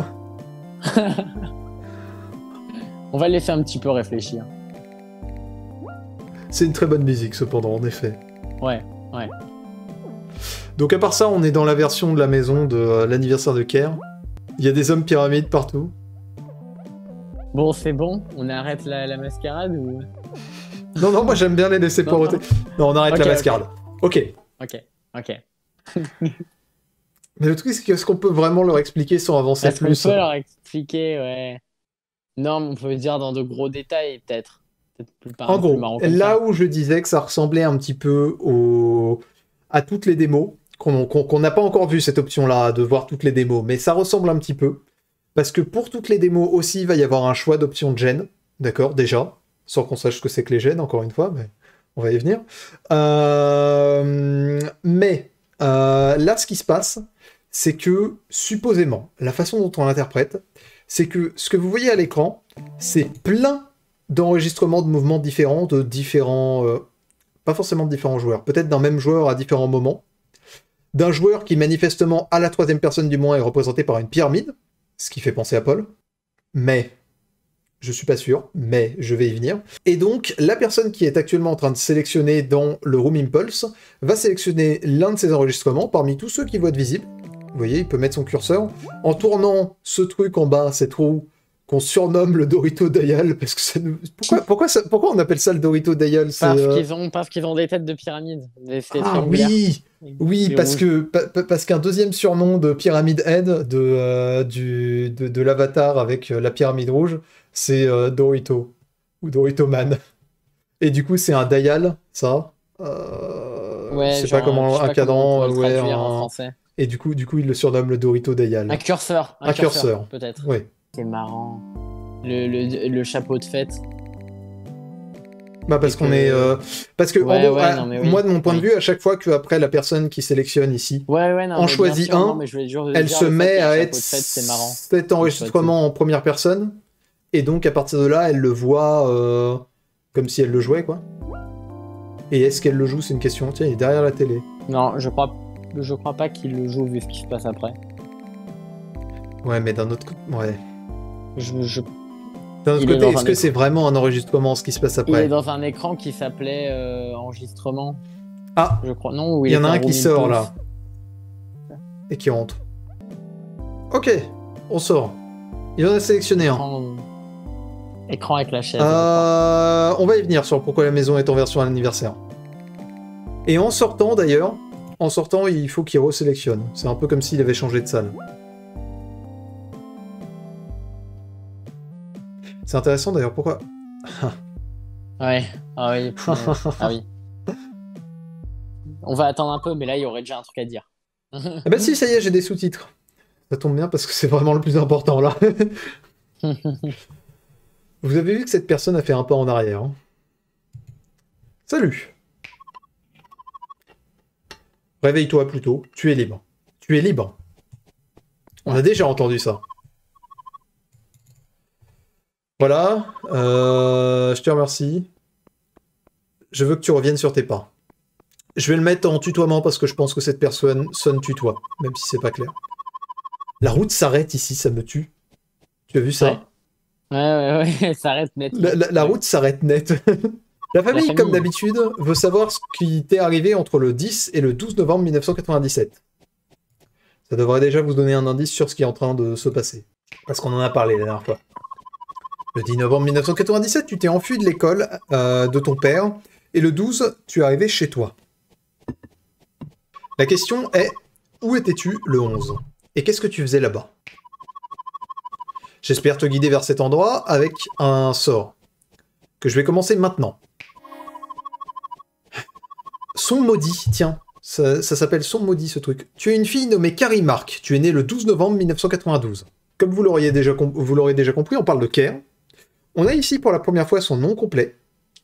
on va les laisser un petit peu réfléchir. C'est une très bonne musique cependant, en effet. Ouais, ouais. Donc à part ça, on est dans la version de la maison de euh, l'anniversaire de Kerr. Il y a des hommes pyramides partout. Bon, c'est bon, on arrête la, mascarade ou... Non, non, moi j'aime bien les laisser Non, on arrête la mascarade. Ok. Ok, ok. Mais le truc, c'est qu'est-ce qu'on peut vraiment leur expliquer sans avancer plus On peut hein leur expliquer, ouais. Non, mais on peut dire dans de gros détails, peut-être. en gros, là où je disais que ça ressemblait un petit peu au... à toutes les démos, qu'on n'a pas encore vu cette option-là, de voir toutes les démos, mais ça ressemble un petit peu. Parce que pour toutes les démos aussi, il va y avoir un choix d'options de gènes, d'accord, déjà, sans qu'on sache ce que c'est que les gènes, encore une fois, mais on va y venir. Euh, mais euh, là, ce qui se passe, c'est que, supposément, la façon dont on l'interprète, c'est que ce que vous voyez à l'écran, c'est plein d'enregistrements de mouvements différents, de différents... Euh, pas forcément de différents joueurs, peut-être d'un même joueur à différents moments, d'un joueur qui manifestement à la troisième personne du moins est représenté par une pyramide, ce qui fait penser à Paul. Mais je suis pas sûr, mais je vais y venir. Et donc, la personne qui est actuellement en train de sélectionner dans le Room Impulse va sélectionner l'un de ses enregistrements parmi tous ceux qui vont être visibles. Vous voyez, il peut mettre son curseur. En tournant ce truc en bas, cette roue, qu'on surnomme le Dorito Dayal parce que ça nous... pourquoi pourquoi, on appelle ça le Dorito Dayal parce euh, qu'ils ont parce qu'ils des têtes de pyramide ah oui oui parce que parce qu'un deuxième surnom de Pyramide Head de euh, du de, l'avatar avec euh, la pyramide rouge c'est Dorito ou Dorito Man et du coup c'est un Dayal ça ouais, je sais pas comment un cadran ouais, un... en et du coup du coup ils le surnomment le Dorito Dayal un curseur un, curseur peut-être oui c'est marrant. Le, chapeau de fête. Bah parce qu'on est... Euh, parce que ah, moi de mon point de vue, à chaque fois que après la personne qui sélectionne ici ouais, en choisit un, elle se met à être marrant enregistrement en première personne. Et donc à partir de là, elle le voit euh, comme si elle le jouait quoi. Et est-ce qu'elle le joue C'est une question Tiens, Il est derrière la télé. Non, je crois, je crois pas qu'il le joue vu ce qui se passe après. Ouais, mais d'un autre côté, ouais je, je... D'un autre côté, est-ce que c'est vraiment un enregistrement ce qui se passe après Il est dans un écran qui s'appelait euh, enregistrement. Ah Je crois, non Il y en a un qui sort là. Et qui rentre. Ok, on sort. Il en a sélectionné un. Écran euh, avec la chaîne. Euh, on va y venir sur pourquoi la maison est en version anniversaire. Et en sortant d'ailleurs, en sortant, il faut qu'il resélectionne. C'est un peu comme s'il avait changé de salle. C'est intéressant d'ailleurs, pourquoi Ouais, ah oui. Euh, ah oui. On va attendre un peu, mais là, il y aurait déjà un truc à dire. ah ben si, ça y est, j'ai des sous-titres. Ça tombe bien parce que c'est vraiment le plus important là. Vous avez vu que cette personne a fait un pas en arrière. Hein. Salut. Réveille-toi plutôt, tu es libre. Tu es libre. On a déjà entendu ça. Voilà, euh, je te remercie. Je veux que tu reviennes sur tes pas. Je vais le mettre en tutoiement parce que je pense que cette personne sonne tutoie, même si c'est pas clair. La route s'arrête ici, ça me tue. Tu as vu ça Ouais, ouais, ouais, elle s'arrête net. La, route s'arrête net. la, famille, la famille, comme d'habitude, veut savoir ce qui t'est arrivé entre le 10 et le 12 novembre 1997. Ça devrait déjà vous donner un indice sur ce qui est en train de se passer. Parce qu'on en a parlé la dernière fois. Le 10 novembre 1997, tu t'es enfui de l'école euh, de ton père et le 12, tu es arrivé chez toi. La question est, où étais-tu le 11 Et qu'est-ce que tu faisais là-bas J'espère te guider vers cet endroit avec un sort, que je vais commencer maintenant. Son maudit, tiens, ça, s'appelle Son maudit ce truc. Tu es une fille nommée Carrie Mark, tu es née le 12 novembre 1992. Comme vous l'aurez déjà, déjà compris, on parle de Caire. On a ici pour la première fois son nom complet.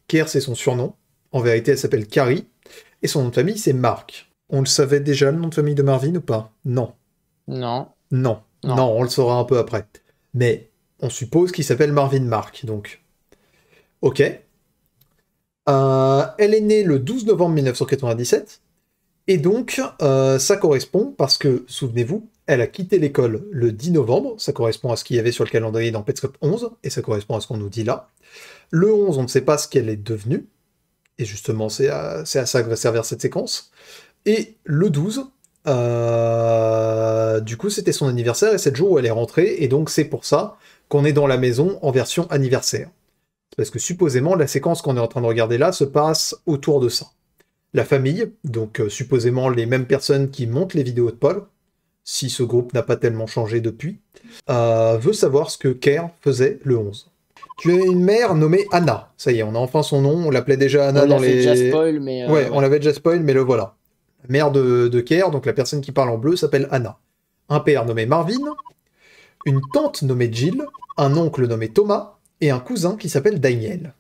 Kerr, c'est son surnom. En vérité, elle s'appelle Carrie. Et son nom de famille, c'est Mark. On le savait déjà, le nom de famille de Marvin, ou pas non. non. Non. Non. on le saura un peu après. Mais on suppose qu'il s'appelle Marvin Mark, donc. Ok. Euh, elle est née le 12 novembre 1997. Et donc, euh, ça correspond parce que, souvenez-vous, elle a quitté l'école le 10 novembre, ça correspond à ce qu'il y avait sur le calendrier dans Petscop 11, et ça correspond à ce qu'on nous dit là. Le 11, on ne sait pas ce qu'elle est devenue, et justement, c'est à, ça que va servir cette séquence. Et le 12, euh, du coup, c'était son anniversaire, et c'est le jour où elle est rentrée, et donc c'est pour ça qu'on est dans la maison en version anniversaire. Parce que supposément, la séquence qu'on est en train de regarder là se passe autour de ça. La famille, donc euh, supposément les mêmes personnes qui montent les vidéos de Paul, si ce groupe n'a pas tellement changé depuis, euh, veut savoir ce que Kerr faisait le 11. Tu as une mère nommée Anna. Ça y est, on a enfin son nom. On l'appelait déjà Anna dans les. mais euh, ouais, on l'avait déjà spoil, mais le voilà. mère de, de Kerr, donc la personne qui parle en bleu, s'appelle Anna. Un père nommé Marvin, une tante nommée Jill, un oncle nommé Thomas et un cousin qui s'appelle Daniel.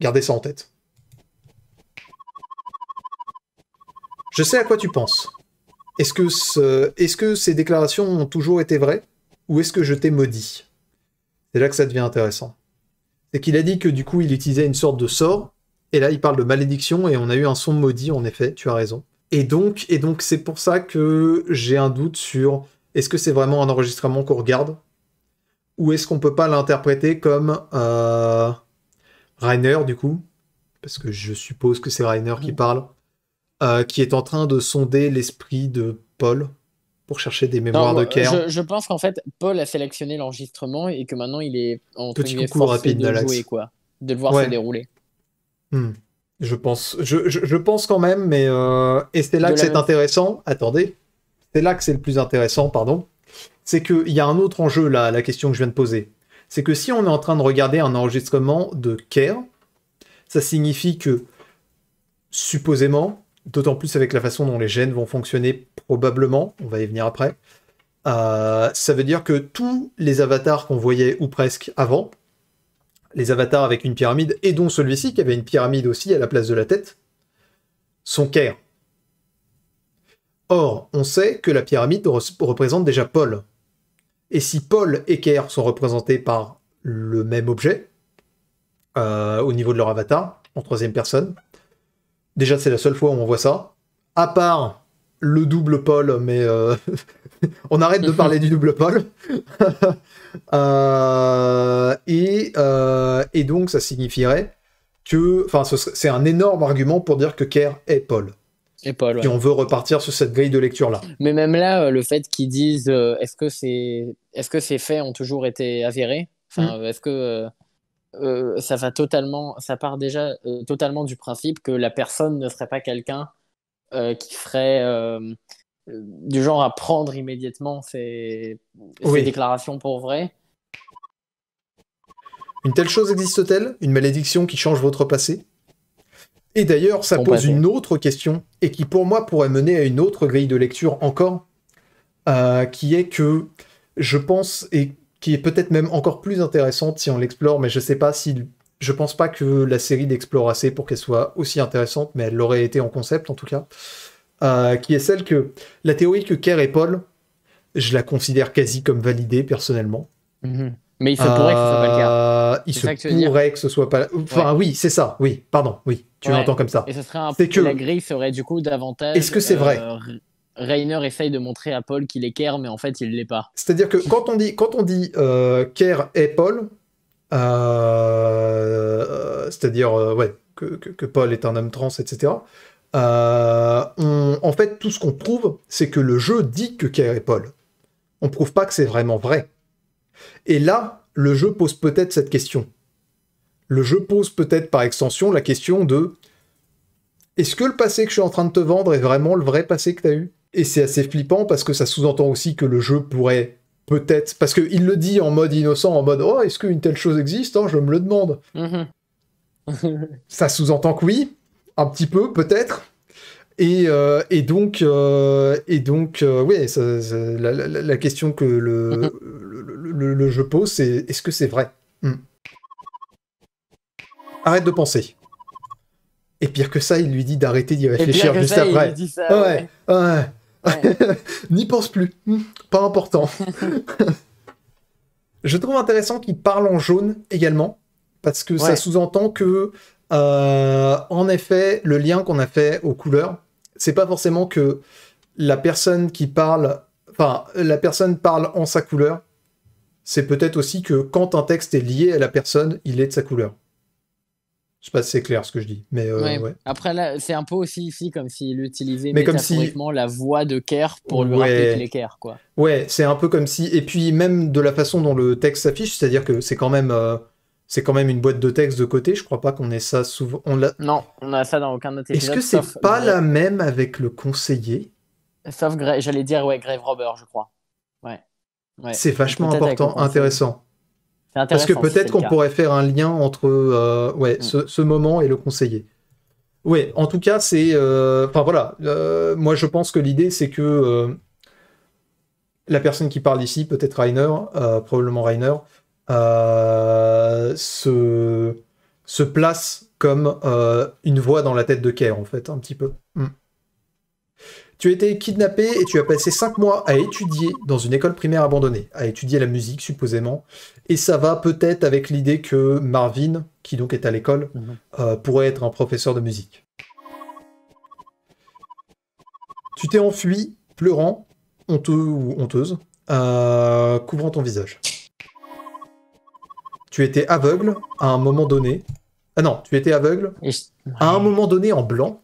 Gardez ça en tête. Je sais à quoi tu penses. Est-ce que, est que ces déclarations ont toujours été vraies ou est-ce que je t'ai maudit C'est là que ça devient intéressant. C'est qu'il a dit que du coup il utilisait une sorte de sort, et là il parle de malédiction, et on a eu un son maudit, en effet, tu as raison. Et donc, et donc c'est pour ça que j'ai un doute sur est-ce que c'est vraiment un enregistrement qu'on regarde Ou est-ce qu'on peut pas l'interpréter comme euh, Rainer, du coup Parce que je suppose que c'est Rainer qui parle. Euh, qui est en train de sonder l'esprit de Paul pour chercher des mémoires de Kerr. Je, pense qu'en fait, Paul a sélectionné l'enregistrement et que maintenant il est en train rapide de jouer, quoi, de le voir se dérouler. Hmm. Je pense, je, pense quand même, mais euh, et c'est là que c'est intéressant. Attendez, c'est là que c'est le plus intéressant, pardon. C'est qu'il y a un autre enjeu là, la question que je viens de poser. C'est que si on est en train de regarder un enregistrement de Kerr, ça signifie que supposément D'autant plus avec la façon dont les gènes vont fonctionner, probablement, on va y venir après. Euh, ça veut dire que tous les avatars qu'on voyait, ou presque avant, les avatars avec une pyramide, et dont celui-ci qui avait une pyramide aussi à la place de la tête, sont Caire. Or, on sait que la pyramide représente déjà Paul. Et si Paul et Caire sont représentés par le même objet, euh, au niveau de leur avatar, en troisième personne, Déjà, c'est la seule fois où on voit ça. À part le double Paul, mais euh, on arrête de parler du double Paul. Euh, euh, et, donc, ça signifierait que. Enfin, c'est un énorme argument pour dire que Kerr est Paul. Et Paul. Ouais. on veut repartir sur cette grille de lecture-là. Mais même là, le fait qu'ils disent est-ce que, ces faits ont toujours été avérés Enfin, mm. Est-ce que euh, ça va totalement, ça part déjà euh, totalement du principe que la personne ne serait pas quelqu'un euh, qui ferait du genre à prendre immédiatement ses, déclarations pour vraies. Une telle chose existe-t-elle Une malédiction qui change votre passé Et d'ailleurs, ça pose bah, une autre question, et qui pour moi pourrait mener à une autre grille de lecture encore, qui est que je pense, et qui est peut-être même encore plus intéressante si on l'explore, mais je sais pas si. Je pense pas que la série l'explore assez pour qu'elle soit aussi intéressante, mais elle l'aurait été en concept en tout cas. Euh, qui est celle que. La théorie que Kerr et Paul, je la considère quasi comme validée personnellement. Mm-hmm. Mais il se pourrait que ce soit pas le euh, Il se pourrait que ce soit pas. Enfin, oui, c'est ça. Oui, pardon. Oui, tu entends comme ça. Et ce serait un peu que la grille serait du coup davantage. Est-ce que c'est vrai euh, Rainer essaye de montrer à Paul qu'il est Kerr, mais en fait, il l'est pas. C'est-à-dire que quand on dit, quand on dit euh, Kerr est Paul, euh, euh, c'est-à-dire ouais, que, Paul est un homme trans, etc., en fait, tout ce qu'on prouve, c'est que le jeu dit que Kerr est Paul. On prouve pas que c'est vraiment vrai. Et là, le jeu pose peut-être cette question. Le jeu pose peut-être par extension la question de est-ce que le passé que je suis en train de te vendre est vraiment le vrai passé que tu as eu et c'est assez flippant parce que ça sous-entend aussi que le jeu pourrait peut-être. Parce qu'il le dit en mode innocent, en mode Oh, est-ce qu'une telle chose existe hein, Je me le demande. Mm-hmm. ça sous-entend que oui, un petit peu, peut-être. Et, donc, euh, et donc euh, euh, oui, la, question que mm-hmm. le, le, jeu pose, c'est est-ce que c'est vrai hmm. Arrête de penser. Et pire que ça, il lui dit d'arrêter d'y réfléchir juste après. ouais. ouais. N'y pense plus. Hmm, pas important. Je trouve intéressant qu'il parle en jaune également, parce que ça sous-entend que, euh, en effet, le lien qu'on a fait aux couleurs, c'est pas forcément que la personne qui parle, enfin, la personne parle en sa couleur, c'est peut-être aussi que quand un texte est lié à la personne, il est de sa couleur. Je sais pas si c'est clair ce que je dis, mais euh, ouais. après là, c'est un peu aussi ici comme s'il utilisait mais comme si... la voix de Kerr pour lui rappeler qu'il Kerr, quoi. Ouais, c'est un peu comme si, et puis même de la façon dont le texte s'affiche, c'est-à-dire que c'est quand même, euh, c'est quand même une boîte de texte de côté. Je crois pas qu'on ait ça souvent. On Non, on a ça dans aucun autre épisode. Est-ce que c'est pas la même avec le conseiller Sauf Gra... j'allais dire ouais Grave Robber, je crois. Ouais. c'est vachement important, intéressant. Parce que peut-être qu'on pourrait faire un lien entre euh, ouais, mm. ce, moment et le conseiller. Oui, en tout cas, c'est. Euh, enfin voilà, euh, moi je pense que l'idée c'est que la personne qui parle ici, peut-être Rainer, probablement Rainer, se, se place comme une voix dans la tête de Kerr en fait, un petit peu. Mm. Tu étais kidnappé et tu as passé 5 mois à étudier dans une école primaire abandonnée, à étudier la musique supposément. Et ça va peut-être avec l'idée que Marvin, qui donc est à l'école, mhm. euh, pourrait être un professeur de musique. Tu t'es enfui, pleurant, honteux ou honteuse, euh, couvrant ton visage. Tu étais aveugle à un moment donné. Ah non, tu étais aveugle à un moment donné en blanc.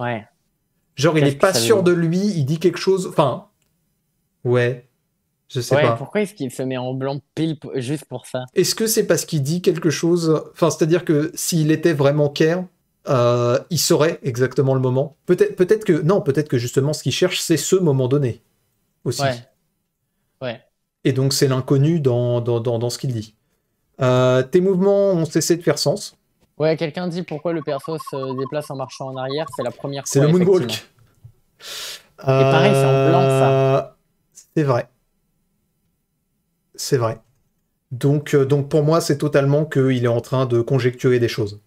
Ouais. Genre, il n'est pas sûr de lui, il dit quelque chose. Enfin, ouais. Je sais pas. Pourquoi est-ce qu'il se met en blanc pile juste pour ça Est-ce que c'est parce qu'il dit quelque chose Enfin, c'est-à-dire que s'il était vraiment Care, euh, il saurait exactement le moment. Peut-être, peut que non, peut-être que justement, ce qu'il cherche, c'est ce moment donné aussi. Ouais. ouais. Et donc, c'est l'inconnu dans, dans, ce qu'il dit. Euh, tes mouvements ont cessé de faire sens. Ouais, quelqu'un dit pourquoi le perso se déplace en marchant en arrière. C'est la première fois. C'est le moonwalk. Et pareil, c'est en blanc ça. Euh, c'est vrai. C'est vrai. Donc, euh, donc pour moi, c'est totalement qu'il est en train de conjecturer des choses.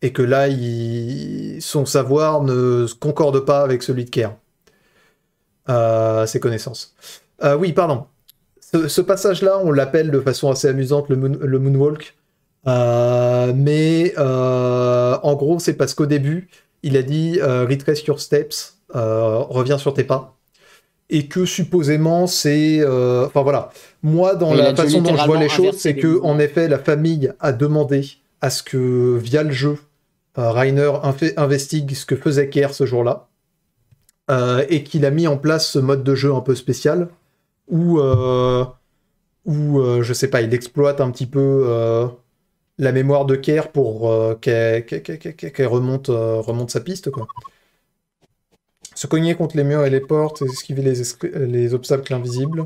Et que là, son savoir ne concorde pas avec celui de Kerr. Euh, ses connaissances. oui, pardon. Ce, passage-là, on l'appelle de façon assez amusante le moonwalk. Euh, mais euh, en gros, c'est parce qu'au début, il a dit euh, retrace your steps, reviens sur tes pas et que supposément c'est enfin voilà moi dans la façon dont je vois les choses c'est que en effet la famille a demandé à ce que via le jeu Rainer investigue ce que faisait Kerr ce jour-là et qu'il a mis en place ce mode de jeu un peu spécial où où je sais pas il exploite un petit peu la mémoire de Kerr pour euh, qu'elle remonte, euh, remonte sa piste. Quoi. Se cogner contre les murs et les portes, esquiver les, les obstacles invisibles.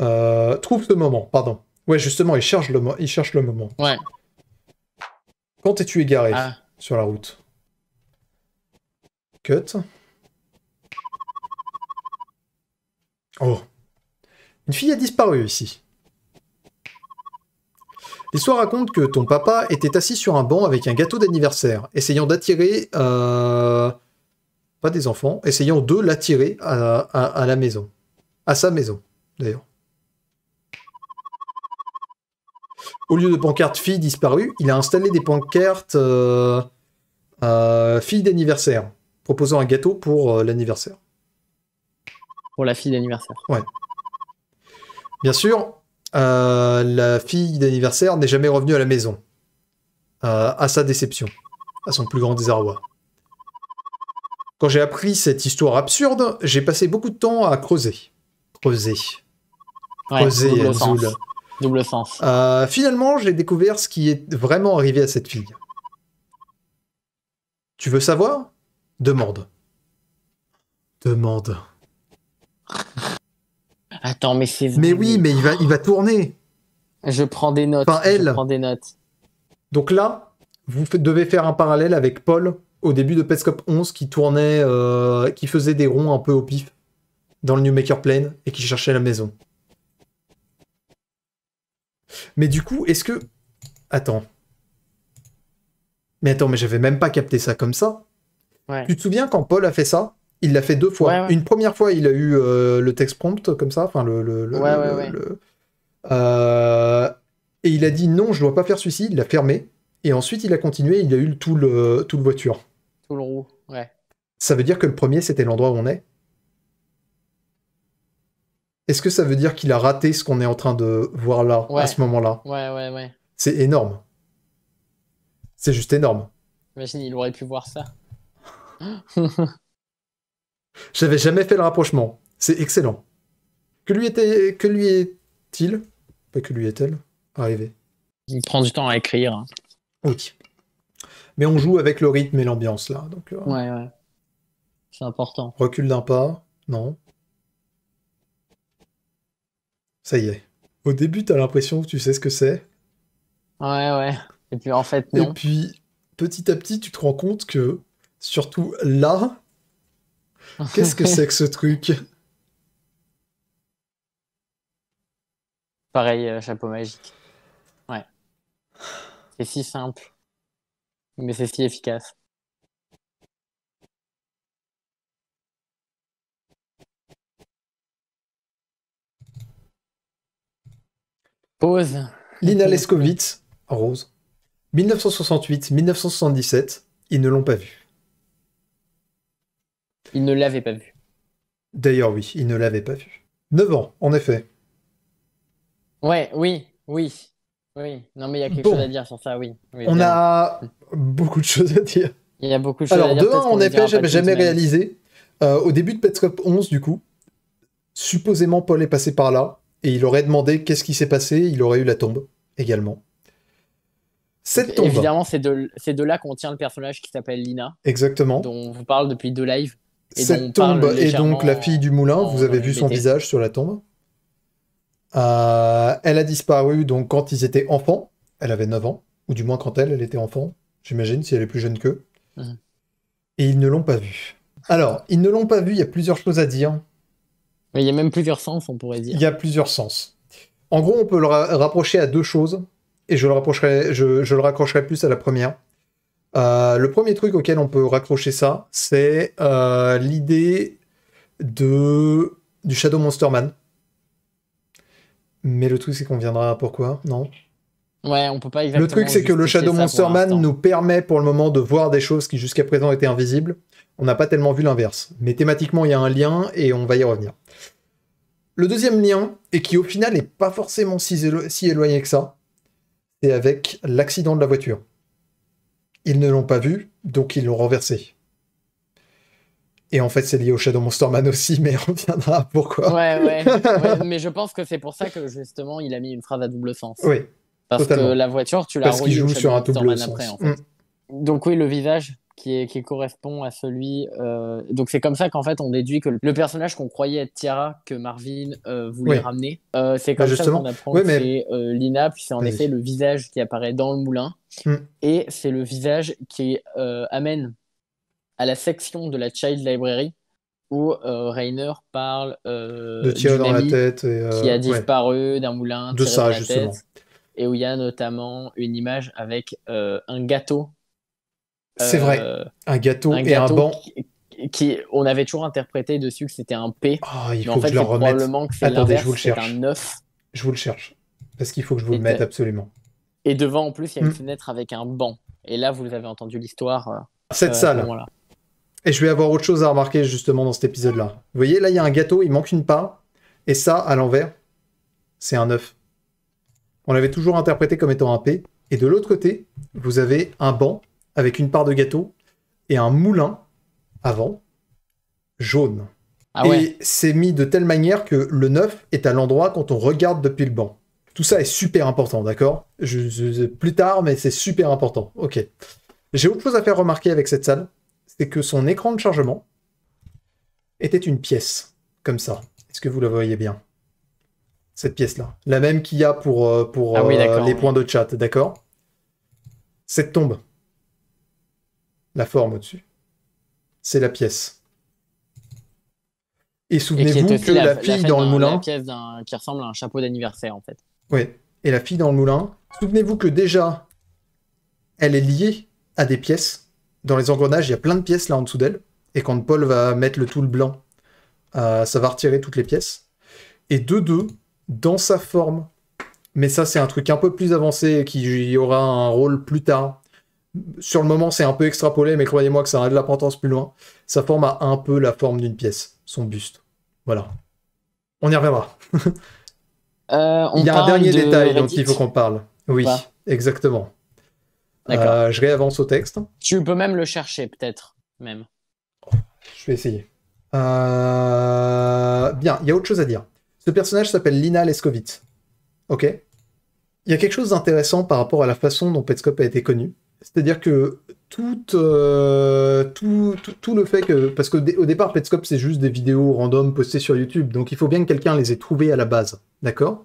Euh, trouve le moment, pardon. Ouais, justement, il cherche le, moment. Ouais. Quand es-tu égaré ah. sur la route Cut. Oh. Une fille a disparu ici. L'histoire raconte que ton papa était assis sur un banc avec un gâteau d'anniversaire, essayant d'attirer... Euh, pas des enfants, essayant de l'attirer à, la maison. À sa maison, d'ailleurs. Au lieu de pancartes filles disparues, il a installé des pancartes euh, filles d'anniversaire, proposant un gâteau pour euh, l'anniversaire. Pour la fille d'anniversaire. Ouais. Bien sûr, euh, la fille d'anniversaire n'est jamais revenue à la maison. Euh, à sa déception, à son plus grand désarroi. Quand j'ai appris cette histoire absurde, j'ai passé beaucoup de temps à creuser. Creuser. creuser, double sens. double sens. Euh, finalement, j'ai découvert ce qui est vraiment arrivé à cette fille. Tu veux savoir Demande. Demande. Attends, mais c'est. Mais oui, mais il va, il va tourner. Je prends des notes. elle. Je prends des notes. Donc là, vous devez faire un parallèle avec Paul au début de Petscop 11 qui tournait, euh, qui faisait des ronds un peu au pif dans le New Maker Plane et qui cherchait la maison. Mais du coup, est-ce que. Attends. Mais attends, mais j'avais même pas capté ça comme ça. Tu te souviens quand Paul a fait ça il l'a fait deux fois. Une première fois, il a eu euh, le text prompt comme ça, enfin le. le, le, euh, et il a dit non, je dois pas faire suicide. Il l'a fermé. Et ensuite, il a continué. Il a eu tout le tout le voiture. Tout le roue. Ouais. Ça veut dire que le premier, c'était l'endroit où on est. Est-ce que ça veut dire qu'il a raté ce qu'on est en train de voir là, à ce moment-là Ouais, ouais, ouais. C'est énorme. C'est juste énorme. Imagine, il aurait pu voir ça. J'avais jamais fait le rapprochement. C'est excellent. Que lui était, que lui est-il Pas que lui est-elle arrivé. Il prend du temps à écrire. Hein. Oui. Mais on joue avec le rythme et l'ambiance là. Donc, euh, Ouais, ouais. C'est important. Recul d'un pas. Non. Ça y est. Au début, t'as l'impression que tu sais ce que c'est. Ouais, ouais. Et puis en fait, non. Et puis, petit à petit, tu te rends compte que, surtout là, Qu'est-ce que c'est que ce truc Pareil, euh, chapeau magique. Ouais. C'est si simple, mais c'est si efficace. Pause. Lina Leskovitz, Rose. 1968-1977, ils ne l'ont pas vue il ne l'avait pas vu. D'ailleurs, oui, il ne l'avait pas vu. 9 ans, en effet. Ouais, oui, oui. Oui, non, mais il y a quelque chose à dire sur ça, oui. on a beaucoup de choses à dire. Il y a beaucoup de choses à dire. Alors, en effet, n'avais jamais réalisé. Euh, au début de Petscope 11, du coup, supposément Paul est passé par là et il aurait demandé qu'est-ce qui s'est passé. Il aurait eu la tombe également. Cette tombe. Évidemment, c'est de, là qu'on tient le personnage qui s'appelle Lina. Exactement. Dont on vous parle depuis deux lives. Cette tombe est donc la fille du moulin, vous avez vu son visage sur la tombe. Euh, elle a disparu donc quand ils étaient enfants, elle avait 9 ans, ou du moins quand elle, elle était enfant, j'imagine, si elle est plus jeune qu'eux. Mhm. Et ils ne l'ont pas vue. Alors, ils ne l'ont pas vue, il y a plusieurs choses à dire. il y a même plusieurs sens, on pourrait dire. Il y a plusieurs sens. En gros, on peut le rapprocher à deux choses, et je le, rapprocherai, je le raccrocherai plus à la première. Euh, le premier truc auquel on peut raccrocher ça, c'est euh, l'idée de du Shadow Monster Man. Mais le truc, c'est qu'on viendra pourquoi, non Ouais, on peut pas exactement Le truc, c'est que le Shadow Monster Man nous permet pour le moment de voir des choses qui jusqu'à présent étaient invisibles. On n'a pas tellement vu l'inverse. Mais thématiquement, il y a un lien et on va y revenir. Le deuxième lien, et qui au final n'est pas forcément si, si éloigné que ça, c'est avec l'accident de la voiture. Ils ne l'ont pas vu, donc ils l'ont renversé. Et en fait, c'est lié au Shadow Monster Man aussi, mais on reviendra pourquoi. Ouais, ouais, mais je pense que c'est pour ça que justement, il a mis une phrase à double sens. Oui. Parce que la voiture, tu la Parce qu'il joue sur un double sens. Mm. Donc oui, le visage, qui, qui correspond à celui. Euh, donc c'est comme ça qu'en fait on déduit que le personnage qu'on croyait être Tiara que Marvin euh, voulait ramener, euh, c'est comme bah, ça qu'on apprend que c'est Lina, puis c'est en effet le visage qui apparaît dans le moulin, hmm. et c'est le visage qui amène à la section de la Child Library où Rainer parle de Tiara dans la tête qui a disparu d'un moulin de ça et où il y a notamment une image avec un gâteau c'est vrai. Euh, un gâteau, et un banc. Qui, on avait toujours interprété dessus que c'était un P. Oh, il faut que je le remette. Attendez, je vous le cherche. Un 9. Je vous le cherche. Parce qu'il faut que je vous le mette absolument. Et devant, en plus, il y a une mm. fenêtre avec un banc. Et là, vous avez entendu l'histoire. Euh, Cette euh, salle. Et je vais avoir autre chose à remarquer justement dans cet épisode-là. Vous voyez, là, il y a un gâteau, il manque une part. Et ça, à l'envers, c'est un œuf. On l'avait toujours interprété comme étant un P. Et de l'autre côté, vous avez un banc avec une part de gâteau et un moulin avant jaune. Ah et c'est mis de telle manière que le 9 est à l'endroit quand on regarde depuis le banc. Tout ça est super important, d'accord Plus tard, mais c'est super important. Ok. J'ai autre chose à faire remarquer avec cette salle, c'est que son écran de chargement était une pièce, comme ça. Est-ce que vous la voyez bien Cette pièce-là. La même qu'il y a pour, euh, pour ah euh, les points de chat, d'accord Cette tombe la forme au-dessus. C'est la pièce. Et souvenez-vous que la, fille dans le moulin. qui ressemble à un chapeau d'anniversaire, en fait. Oui. Et la fille dans le moulin, souvenez-vous que déjà, elle est liée à des pièces. Dans les engrenages, il y a plein de pièces là en dessous d'elle. Et quand Paul va mettre le tout le blanc, euh, ça va retirer toutes les pièces. Et de deux, dans sa forme, mais ça c'est un truc un peu plus avancé qui aura un rôle plus tard, sur le moment, c'est un peu extrapolé, mais croyez-moi que ça a de l'importance plus loin. Sa forme a un peu la forme d'une pièce, son buste. Voilà. On y reviendra. Euh, il y a un dernier détail dont il faut qu'on parle. Oui, exactement. Euh, je réavance au texte. Tu peux même le chercher, peut-être, même. Oh, je vais essayer. Euh, bien, il y a autre chose à dire. Ce personnage s'appelle Lina Leskovitz. Ok Il y a quelque chose d'intéressant par rapport à la façon dont Petscop a été connu. C'est-à-dire que euh, tout, le fait que. Parce qu'au départ, Petscope, c'est juste des vidéos random postées sur YouTube. Donc il faut bien que quelqu'un les ait trouvées à la base. D'accord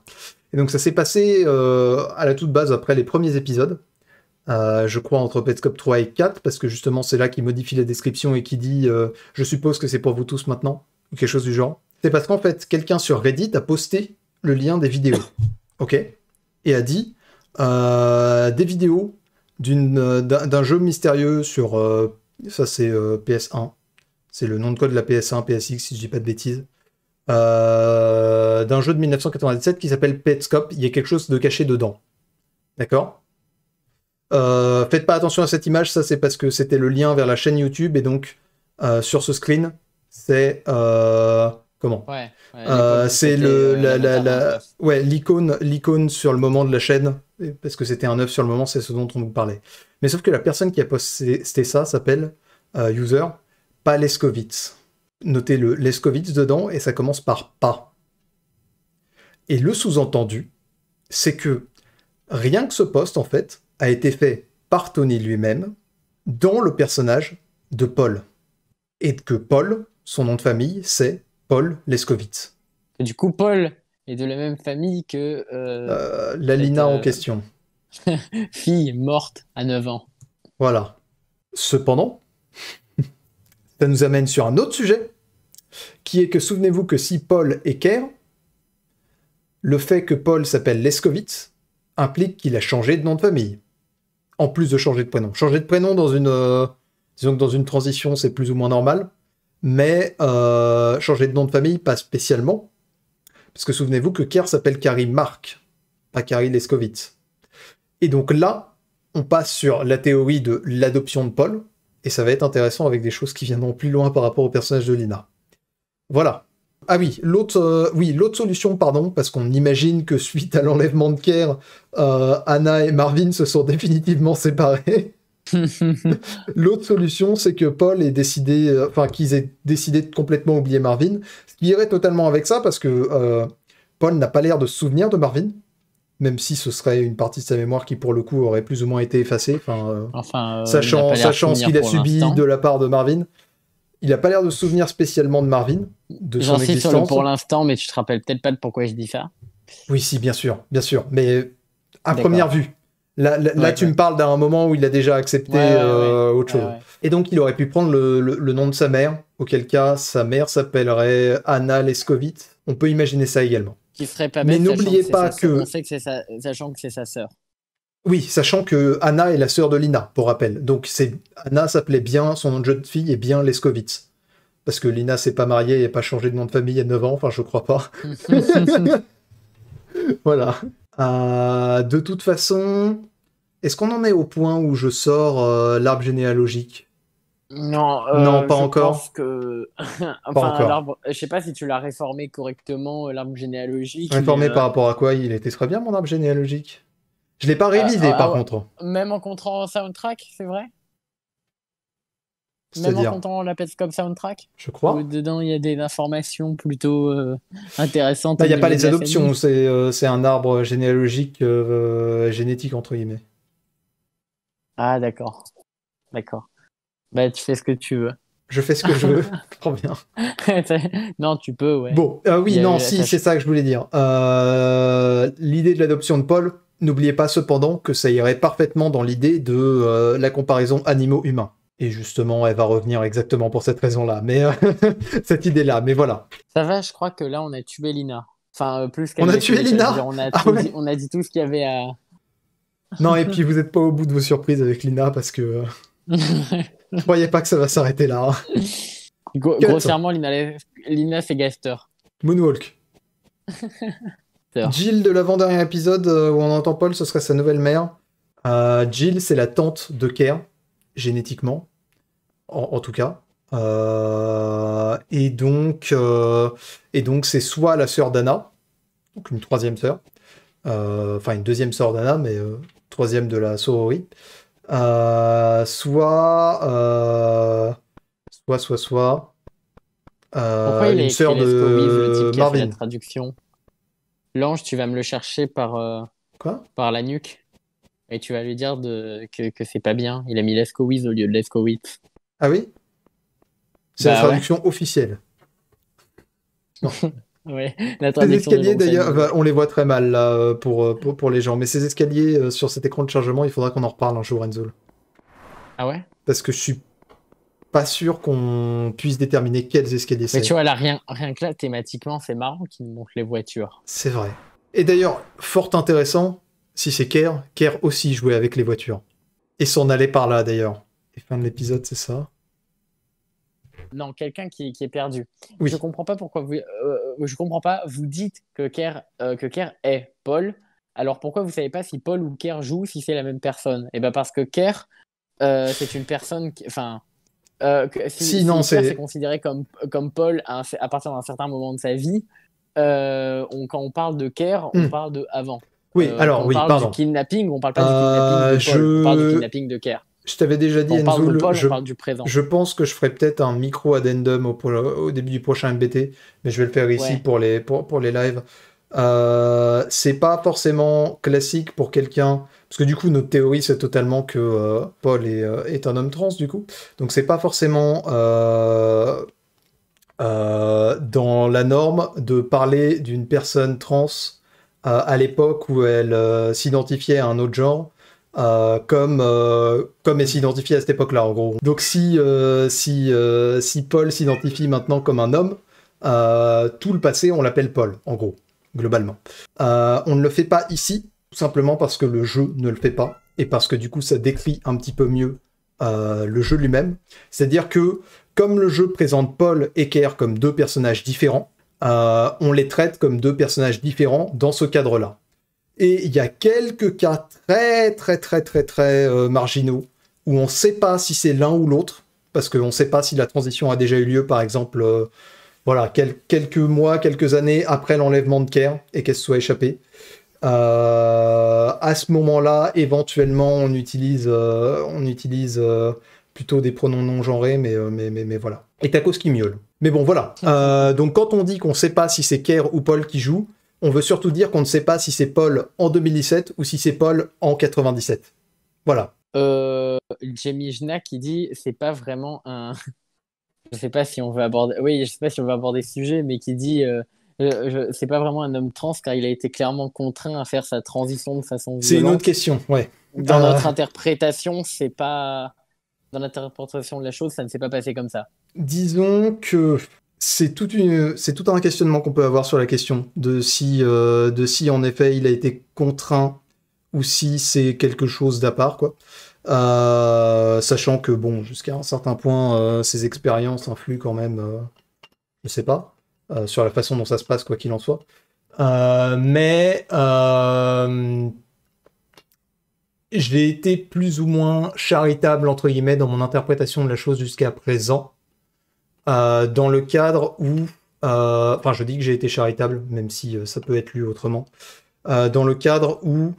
Et donc ça s'est passé euh, à la toute base après les premiers épisodes. Euh, je crois entre Petscope 3 et 4. Parce que justement, c'est là qu'il modifie la description et qui dit Je suppose que c'est pour vous tous maintenant. Ou quelque chose du genre. C'est parce qu'en fait, quelqu'un sur Reddit a posté le lien des vidéos. OK Et a dit Des vidéos euh, d'un jeu mystérieux sur... Euh, ça c'est euh, PS1. C'est le nom de code de la PS1, PSX, si je dis pas de bêtises. d'un jeu de 1997 qui s'appelle Petscope. Il y a quelque chose de caché dedans. D'accord Faites pas attention à cette image, ça c'est parce que c'était le lien vers la chaîne YouTube et donc sur ce screen, c'est comment euh, c'est le euh, hein, ouais l'icône l'icône sur le moment de la chaîne parce que c'était un œuf sur le moment c'est ce dont on vous parlait mais sauf que la personne qui a posté ça s'appelle euh, user pas notez le Leskovitz dedans et ça commence par pas et le sous-entendu c'est que rien que ce poste en fait a été fait par Tony lui-même dans le personnage de Paul et que Paul son nom de famille c'est Paul Leskovitz. du coup, Paul est de la même famille que. la euh, euh, L'Alina en euh, question. fille morte à 9 ans. Voilà. Cependant, ça nous amène sur un autre sujet, qui est que souvenez-vous que si Paul est le fait que Paul s'appelle Leskovitz implique qu'il a changé de nom de famille. En plus de changer de prénom. Changer de prénom dans une, disons que dans une transition, c'est plus ou moins normal mais euh, changer de nom de famille, pas spécialement. Parce que souvenez-vous que Kerr s'appelle Carrie Mark, pas Carrie Leskovitz. Et donc là, on passe sur la théorie de l'adoption de Paul, et ça va être intéressant avec des choses qui viendront plus loin par rapport au personnage de Lina. Voilà. Ah oui, l'autre euh, solution, pardon, parce qu'on imagine que suite à l'enlèvement de Kerr, euh, Anna et Marvin se sont définitivement séparés. L'autre solution, c'est que Paul ait décidé, euh, enfin, qu'ils aient décidé de complètement oublier Marvin, ce qui irait totalement avec ça, parce que euh, Paul n'a pas l'air de se souvenir de Marvin, même si ce serait une partie de sa mémoire qui, pour le coup, aurait plus ou moins été effacée, enfin, euh, sachant, ce qu'il a subi de la part de Marvin. Il n'a pas l'air de se souvenir spécialement de Marvin, de son existence. pour l'instant, mais tu te rappelles peut-être pas de pourquoi je dis ça. Oui, si, bien sûr, bien sûr. Mais à première vue, Là, tu me parles d'un moment où il a déjà accepté euh, autre chose. Et donc, il aurait pu prendre le, nom de sa mère, auquel cas sa mère s'appellerait Anna Leskovitz. On peut imaginer ça également. Mais n'oubliez pas que. On sait que Sachant que c'est sa sœur. Oui, sachant que Anna est la sœur de Lina, pour rappel. Donc, Anna s'appelait bien, son nom de jeune fille et bien Leskovitz. Parce que Lina s'est pas mariée et n'a pas changé de nom de famille il y a 9 ans, enfin, je crois pas. voilà. Euh, de toute façon, est-ce qu'on en est au point où je sors euh, l'arbre généalogique non, euh, non, pas je encore. Pense que... enfin, l'arbre Je sais pas si tu l'as réformé correctement, l'arbre généalogique. Réformé par rapport à quoi Il était très bien, mon arbre généalogique. Je l'ai pas révisé, par contre. Même en contrant soundtrack, c'est vrai même en comptant la comme soundtrack Je crois. dedans, il y a des informations plutôt euh, intéressantes. Bah, il n'y a pas les adoptions, euh, c'est un arbre généalogique, euh, génétique, entre guillemets. Ah, d'accord. D'accord. Bah, tu fais ce que tu veux. Je fais ce que je veux, bien. non, tu peux, ouais. Bon, oui, non, si, c'est ça que je voulais dire. L'idée de l'adoption de Paul, n'oubliez pas cependant que ça irait parfaitement dans l'idée de la comparaison animaux-humains. Et justement, elle va revenir exactement pour cette raison-là, mais euh, cette idée-là, mais voilà. Ça va, je crois que là, on a tué Lina. Enfin, euh, plus qu'elle. On a tué Lina ah on a, dit, tout ce qu'il y avait à. non, et puis vous n'êtes pas au bout de vos surprises avec Lina parce que. Ne euh, croyais pas que ça va s'arrêter là. Hein. grossièrement, Lina, Lina Gaster. Moonwalk. Jill de l'avant-dernier épisode où on entend Paul, ce serait sa nouvelle mère. Jill, c'est la tante de Kerr, génétiquement en, tout cas. Euh, et donc, euh, et donc c'est soit la sœur d'Anna, donc une troisième sœur, euh, enfin une deuxième sœur d'Anna, mais troisième de la sororie soit, soit, soit, soit, une sœur de traduction. L'ange, tu vas me le chercher par quoi Par la nuque. Et tu vas lui dire que, c'est pas bien. Il a mis l'esco-wiz au lieu de l'esco-wiz. Ah oui C'est la bah traduction officielle. escaliers d'ailleurs, bah, on les voit très mal euh, euh, pour, pour, les gens, mais ces escaliers euh, sur cet écran de chargement, il faudra qu'on en reparle un hein, jour, Enzo. Ah ouais Parce que je suis pas sûr qu'on puisse déterminer quels escaliers c'est. Mais tu vois, là, rien, rien que là, thématiquement, c'est marrant qu'ils montrent les voitures. C'est vrai. Et d'ailleurs, fort intéressant, si c'est Kerr, Kerr aussi jouait avec les voitures. Et s'en allait par là d'ailleurs. Et fin de l'épisode, c'est ça non, quelqu'un qui, est perdu. Je ne comprends pas pourquoi vous, euh, je comprends pas. Vous dites que Kerr, euh, est Paul. Alors pourquoi vous ne savez pas si Paul ou Kerr joue si c'est la même personne Eh bien, parce que Kerr, euh, c'est une personne, qui... enfin. euh, si, c'est considéré comme, comme Paul à, partir d'un certain moment de sa vie. quand on parle de Kerr, on hmm. parle de avant. Oui, alors on parle pardon. Du kidnapping, on parle pas du kidnapping de Paul, on parle du kidnapping de Kerr. Je t'avais déjà dit, on Paul, je, du présent. je pense que je ferai peut-être un micro-addendum au, au, début du prochain MBT, mais je vais le faire ici pour, les, pour, les lives. Euh, c'est pas forcément classique pour quelqu'un, parce que du coup, notre théorie, c'est totalement que euh, Paul euh, est, un homme trans, du coup. Donc, c'est pas forcément euh, dans la norme de parler d'une personne trans à l'époque où elle s'identifiait à un autre genre euh, comme euh, comme est identifié à cette époque-là en gros. Donc si euh, si euh, si Paul s'identifie maintenant comme un homme, tout le passé on l'appelle Paul en gros globalement. on ne le fait pas ici tout simplement parce que le jeu ne le fait pas et parce que du coup ça décrit un petit peu mieux le jeu lui-même. C'est-à-dire que comme le jeu présente Paul et Kerr comme deux personnages différents, on les traite comme deux personnages différents dans ce cadre-là. Et il y a quelques cas très, très, très, très, très euh, marginaux où on ne sait pas si c'est l'un ou l'autre, parce qu'on ne sait pas si la transition a déjà eu lieu, par exemple, euh, voilà, quelques mois, quelques années après l'enlèvement de Kerr et qu'elle se soit échappée. Euh, à ce moment-là, éventuellement, on utilise, on utilise plutôt des pronoms non genrés, mais, mais, voilà. Et cause qui miaule. Mais bon, voilà. donc quand on dit qu'on ne sait pas si c'est Kerr ou Paul qui joue, on veut surtout dire qu'on ne sait pas si c'est Paul en 2017 ou si c'est Paul en 97. Voilà. Euh, Jamie Jna qui dit c'est pas vraiment un. Je sais pas si on veut aborder. Oui, je sais pas si on veut aborder ce sujet, mais qui dit euh, c'est pas vraiment un homme trans car il a été clairement contraint à faire sa transition de façon. C'est une autre question, ouais. Dans euh, notre interprétation, c'est pas. Dans l'interprétation de la chose, ça ne s'est pas passé comme ça. Disons que c'est tout, un questionnement qu'on peut avoir sur la question de si, euh, de si en effet il a été contraint ou si c'est quelque chose d'à part, quoi. Euh, sachant que, bon, jusqu'à un certain point, ces euh, ses expériences influent quand même, je sais pas, sur la façon dont ça se passe, quoi qu'il en soit. mais j'ai été plus ou moins charitable, entre guillemets, dans mon interprétation de la chose jusqu'à présent. Euh, dans le cadre où, euh, enfin je dis que j'ai été charitable, même si euh, ça peut être lu autrement, dans le cadre où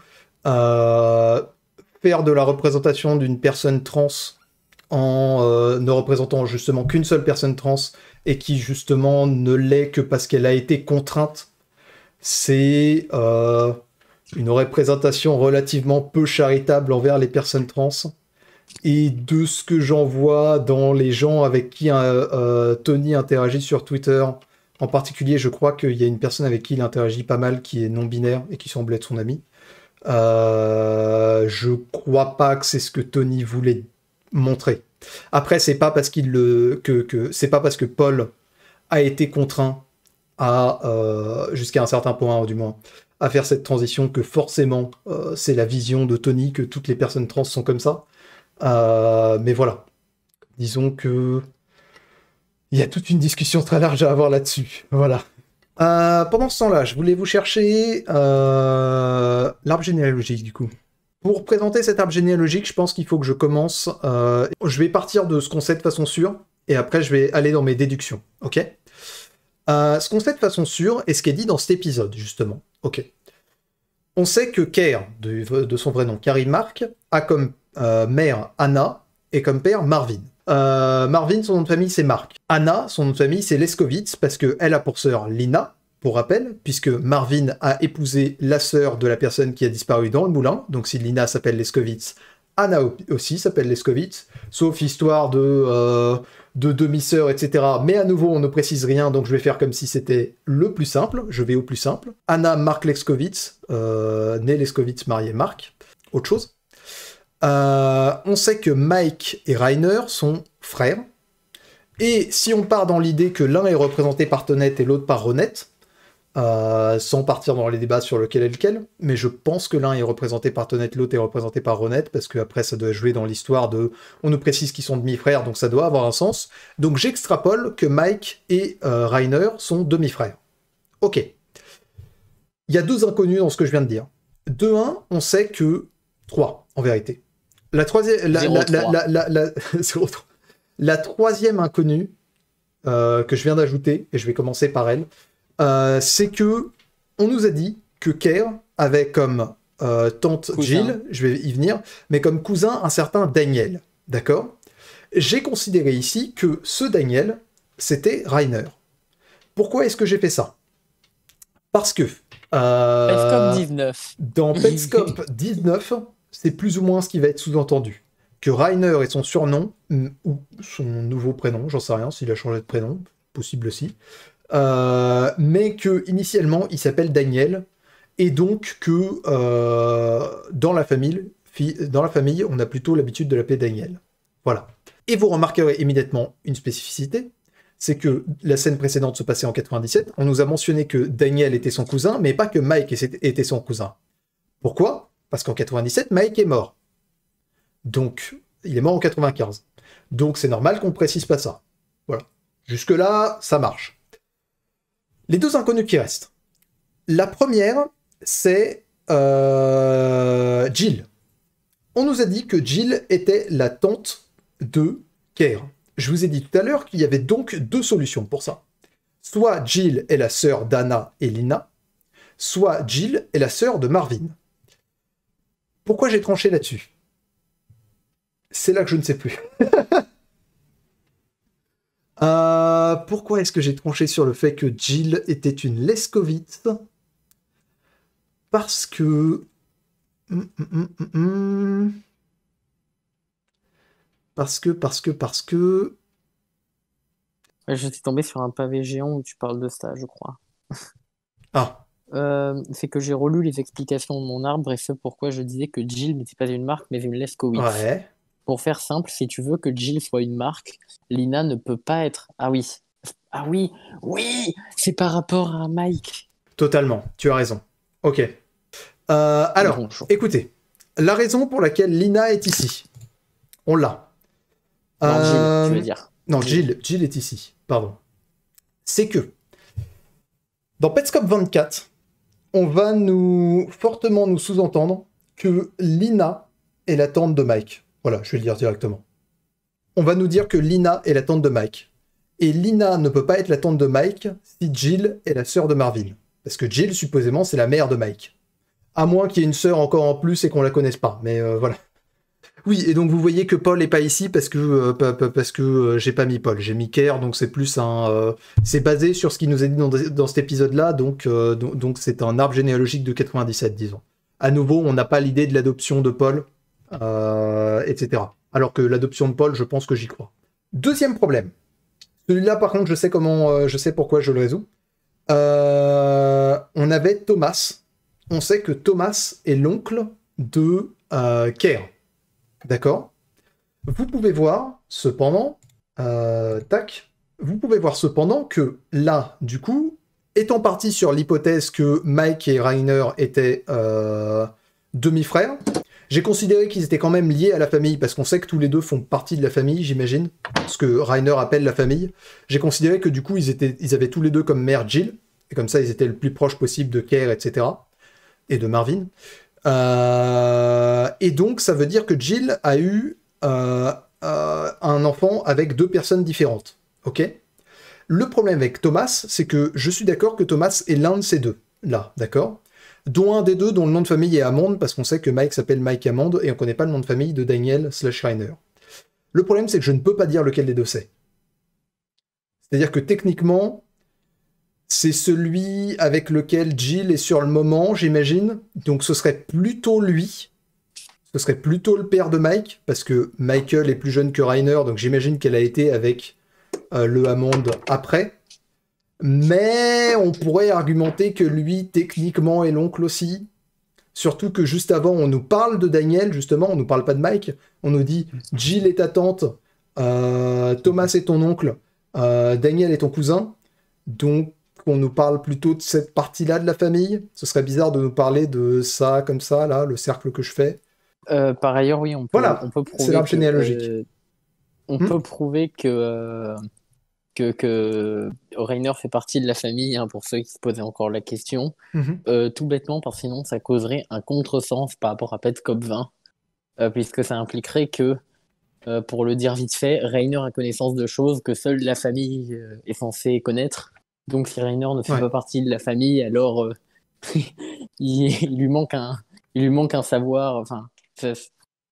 faire de la représentation d'une personne trans en ne représentant justement qu'une seule personne trans et qui justement ne l'est que parce qu'elle a été contrainte, c'est une représentation relativement peu charitable envers les personnes trans et de ce que j'en vois dans les gens avec qui euh, euh, Tony interagit sur Twitter, en particulier, je crois qu'il y a une personne avec qui il interagit pas mal qui est non-binaire et qui semble être son ami. Euh, je crois pas que c'est ce que Tony voulait montrer. Après, c'est pas parce que, c'est pas parce que Paul a été contraint à jusqu'à un certain point, du moins, à faire cette transition que forcément c'est la vision de Tony que toutes les personnes trans sont comme ça. Euh, mais voilà. Disons que. Il y a toute une discussion très large à avoir là-dessus. Voilà. Euh, pendant ce temps-là, je voulais vous chercher euh, l'arbre généalogique, du coup. Pour présenter cet arbre généalogique, je pense qu'il faut que je commence. je vais partir de ce qu'on sait de façon sûre, et après je vais aller dans mes déductions, ok Ce qu'on sait de façon sûre, est ce qui est dit dans cet épisode, justement, ok On sait que Kerr, de, son vrai nom, Karim Mark, a comme euh, mère Anna et comme père Marvin. Euh, Marvin, son nom de famille, c'est Marc. Anna, son nom de famille, c'est Leskovitz, parce qu'elle a pour sœur Lina, pour rappel, puisque Marvin a épousé la sœur de la personne qui a disparu dans le moulin. Donc si Lina s'appelle Leskovitz, Anna aussi s'appelle Leskovitz, sauf histoire de, euh, demi-sœur, etc. Mais à nouveau, on ne précise rien, donc je vais faire comme si c'était le plus simple. Je vais au plus simple. Anna Marc Leskovitz, euh, né Leskovitz, marié Marc. Autre chose. Euh, on sait que Mike et Rainer sont frères. Et si on part dans l'idée que l'un est représenté par Tonette et l'autre par Ronette, euh, sans partir dans les débats sur lequel est lequel, mais je pense que l'un est représenté par Tonette, l'autre est représenté par Ronette, parce que après ça doit jouer dans l'histoire de on nous précise qu'ils sont demi-frères, donc ça doit avoir un sens. Donc j'extrapole que Mike et Reiner euh, Rainer sont demi-frères. Ok. Il y a deux inconnus dans ce que je viens de dire. De un, on sait que. Trois, en vérité. La troisième, inconnue euh, que je viens d'ajouter, et je vais commencer par elle, euh, c'est que on nous a dit que Kerr avait comme euh, tante Jill, je vais y venir, mais comme cousin un certain Daniel, d'accord J'ai considéré ici que ce Daniel, c'était Rainer. Pourquoi est-ce que j'ai fait ça Parce que euh, 19. Dans Petscop 19, c'est plus ou moins ce qui va être sous-entendu. Que Rainer est son surnom, mm, ou son nouveau prénom, j'en sais rien, s'il a changé de prénom, possible aussi, euh, mais que initialement il s'appelle Daniel, et donc que euh, dans, la famille, dans la famille, on a plutôt l'habitude de l'appeler Daniel. Voilà. Et vous remarquerez immédiatement une spécificité, c'est que la scène précédente se passait en 97, on nous a mentionné que Daniel était son cousin, mais pas que Mike était son cousin. Pourquoi parce qu'en 97, Mike est mort. Donc, il est mort en 95. Donc, c'est normal qu'on précise pas ça. Voilà. Jusque-là, ça marche. Les deux inconnus qui restent. La première, c'est euh, Jill. On nous a dit que Jill était la tante de Kerr. Je vous ai dit tout à l'heure qu'il y avait donc deux solutions pour ça. Soit Jill est la sœur d'Anna et Lina, soit Jill est la sœur de Marvin. Pourquoi j'ai tranché là-dessus C'est là que je ne sais plus. Euh, pourquoi est-ce que j'ai tranché sur le fait que Jill était une lescovite hum, hum, hum, Parce que... parce que, parce que, parce que... Je suis tombé sur un pavé géant où tu parles de ça, je crois. ah. Euh, c'est que j'ai relu les explications de mon arbre et ce pourquoi je disais que Jill n'était pas une marque mais une Lefkowitz. Ouais. Pour faire simple, si tu veux que Jill soit une marque, Lina ne peut pas être. Ah oui, ah oui, oui, c'est par rapport à Mike. Totalement, tu as raison. Ok. Euh, alors, écoutez, la raison pour laquelle Lina est ici, on l'a. Non, euh... Jill, tu veux euh, dire. Non, Jill, Jill est ici, pardon. C'est que dans Petscop 24, on va nous fortement nous sous-entendre que Lina est la tante de Mike. Voilà, je vais le dire directement. On va nous dire que Lina est la tante de Mike. Et Lina ne peut pas être la tante de Mike si Jill est la sœur de Marvin. Parce que Jill, supposément, c'est la mère de Mike. À moins qu'il y ait une sœur encore en plus et qu'on la connaisse pas. Mais euh, voilà. Oui, et donc vous voyez que Paul est pas ici parce que euh, parce que euh, j'ai pas mis Paul, j'ai mis Kerr, donc c'est plus un, euh, c'est basé sur ce qu'il nous a dit dans, cet épisode-là, donc donc c'est un arbre généalogique de 97, disons. À nouveau, on n'a pas l'idée de l'adoption de Paul, etc. Alors que l'adoption de Paul, je pense que j'y crois. Deuxième problème. Celui-là, par contre, je sais comment, je sais pourquoi je le résous. on avait Thomas. On sait que Thomas est l'oncle de Kerr D'accord Vous pouvez voir, cependant, euh, tac, vous pouvez voir cependant que là, du coup, étant parti sur l'hypothèse que Mike et Rainer étaient euh, demi-frères, j'ai considéré qu'ils étaient quand même liés à la famille, parce qu'on sait que tous les deux font partie de la famille, j'imagine, ce que Rainer appelle la famille. J'ai considéré que du coup, ils, étaient, ils avaient tous les deux comme mère Jill, et comme ça, ils étaient le plus proche possible de Kerr, etc., et de Marvin. Euh, et donc, ça veut dire que Jill a eu euh, euh, un enfant avec deux personnes différentes. Ok Le problème avec Thomas, c'est que je suis d'accord que Thomas est l'un de ces deux, là, d'accord Dont un des deux dont le nom de famille est Amande, parce qu'on sait que Mike s'appelle Mike Amande et on connaît pas le nom de famille de Daniel slash Le problème, c'est que je ne peux pas dire lequel des deux c'est. C'est-à-dire que techniquement, c'est celui avec lequel Jill est sur le moment, j'imagine. Donc ce serait plutôt lui. Ce serait plutôt le père de Mike, parce que Michael est plus jeune que Rainer, donc j'imagine qu'elle a été avec euh, le Hammond après. Mais on pourrait argumenter que lui, techniquement, est l'oncle aussi. Surtout que juste avant, on nous parle de Daniel, justement, on nous parle pas de Mike. On nous dit Jill est ta tante, euh, Thomas est ton oncle, euh, Daniel est ton cousin. Donc qu'on nous parle plutôt de cette partie-là de la famille. Ce serait bizarre de nous parler de ça comme ça, là, le cercle que je fais. Euh, par ailleurs, oui, on peut, voilà. on peut prouver. C'est l'arbre généalogique. Euh, on peut hmm prouver que, euh, que, que Rainer fait partie de la famille, hein, pour ceux qui se posaient encore la question. Hmm. tout bêtement, parce que sinon, ça causerait un contresens par rapport à Cop 20, puisque ça impliquerait que, pour le dire vite fait, Rainer a connaissance de choses que seule la famille est censée connaître. Donc si Rainer ne fait pas partie de la famille, alors euh, il, lui manque un, il lui manque un savoir, enfin,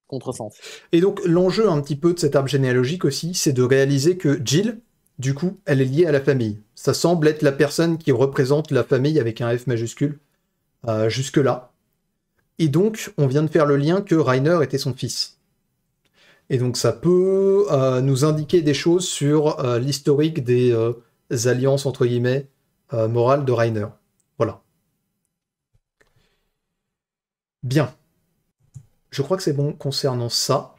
contresens. Et donc l'enjeu un petit peu de cet arbre généalogique aussi, c'est de réaliser que Jill, du coup, elle est liée à la famille. Ça semble être la personne qui représente la famille avec un F majuscule euh, jusque-là. Et donc, on vient de faire le lien que Rainer était son fils. Et donc, ça peut euh, nous indiquer des choses sur l'historique des alliances, entre guillemets, morale euh, morales de Rainer. Voilà. Bien. Je crois que c'est bon concernant ça.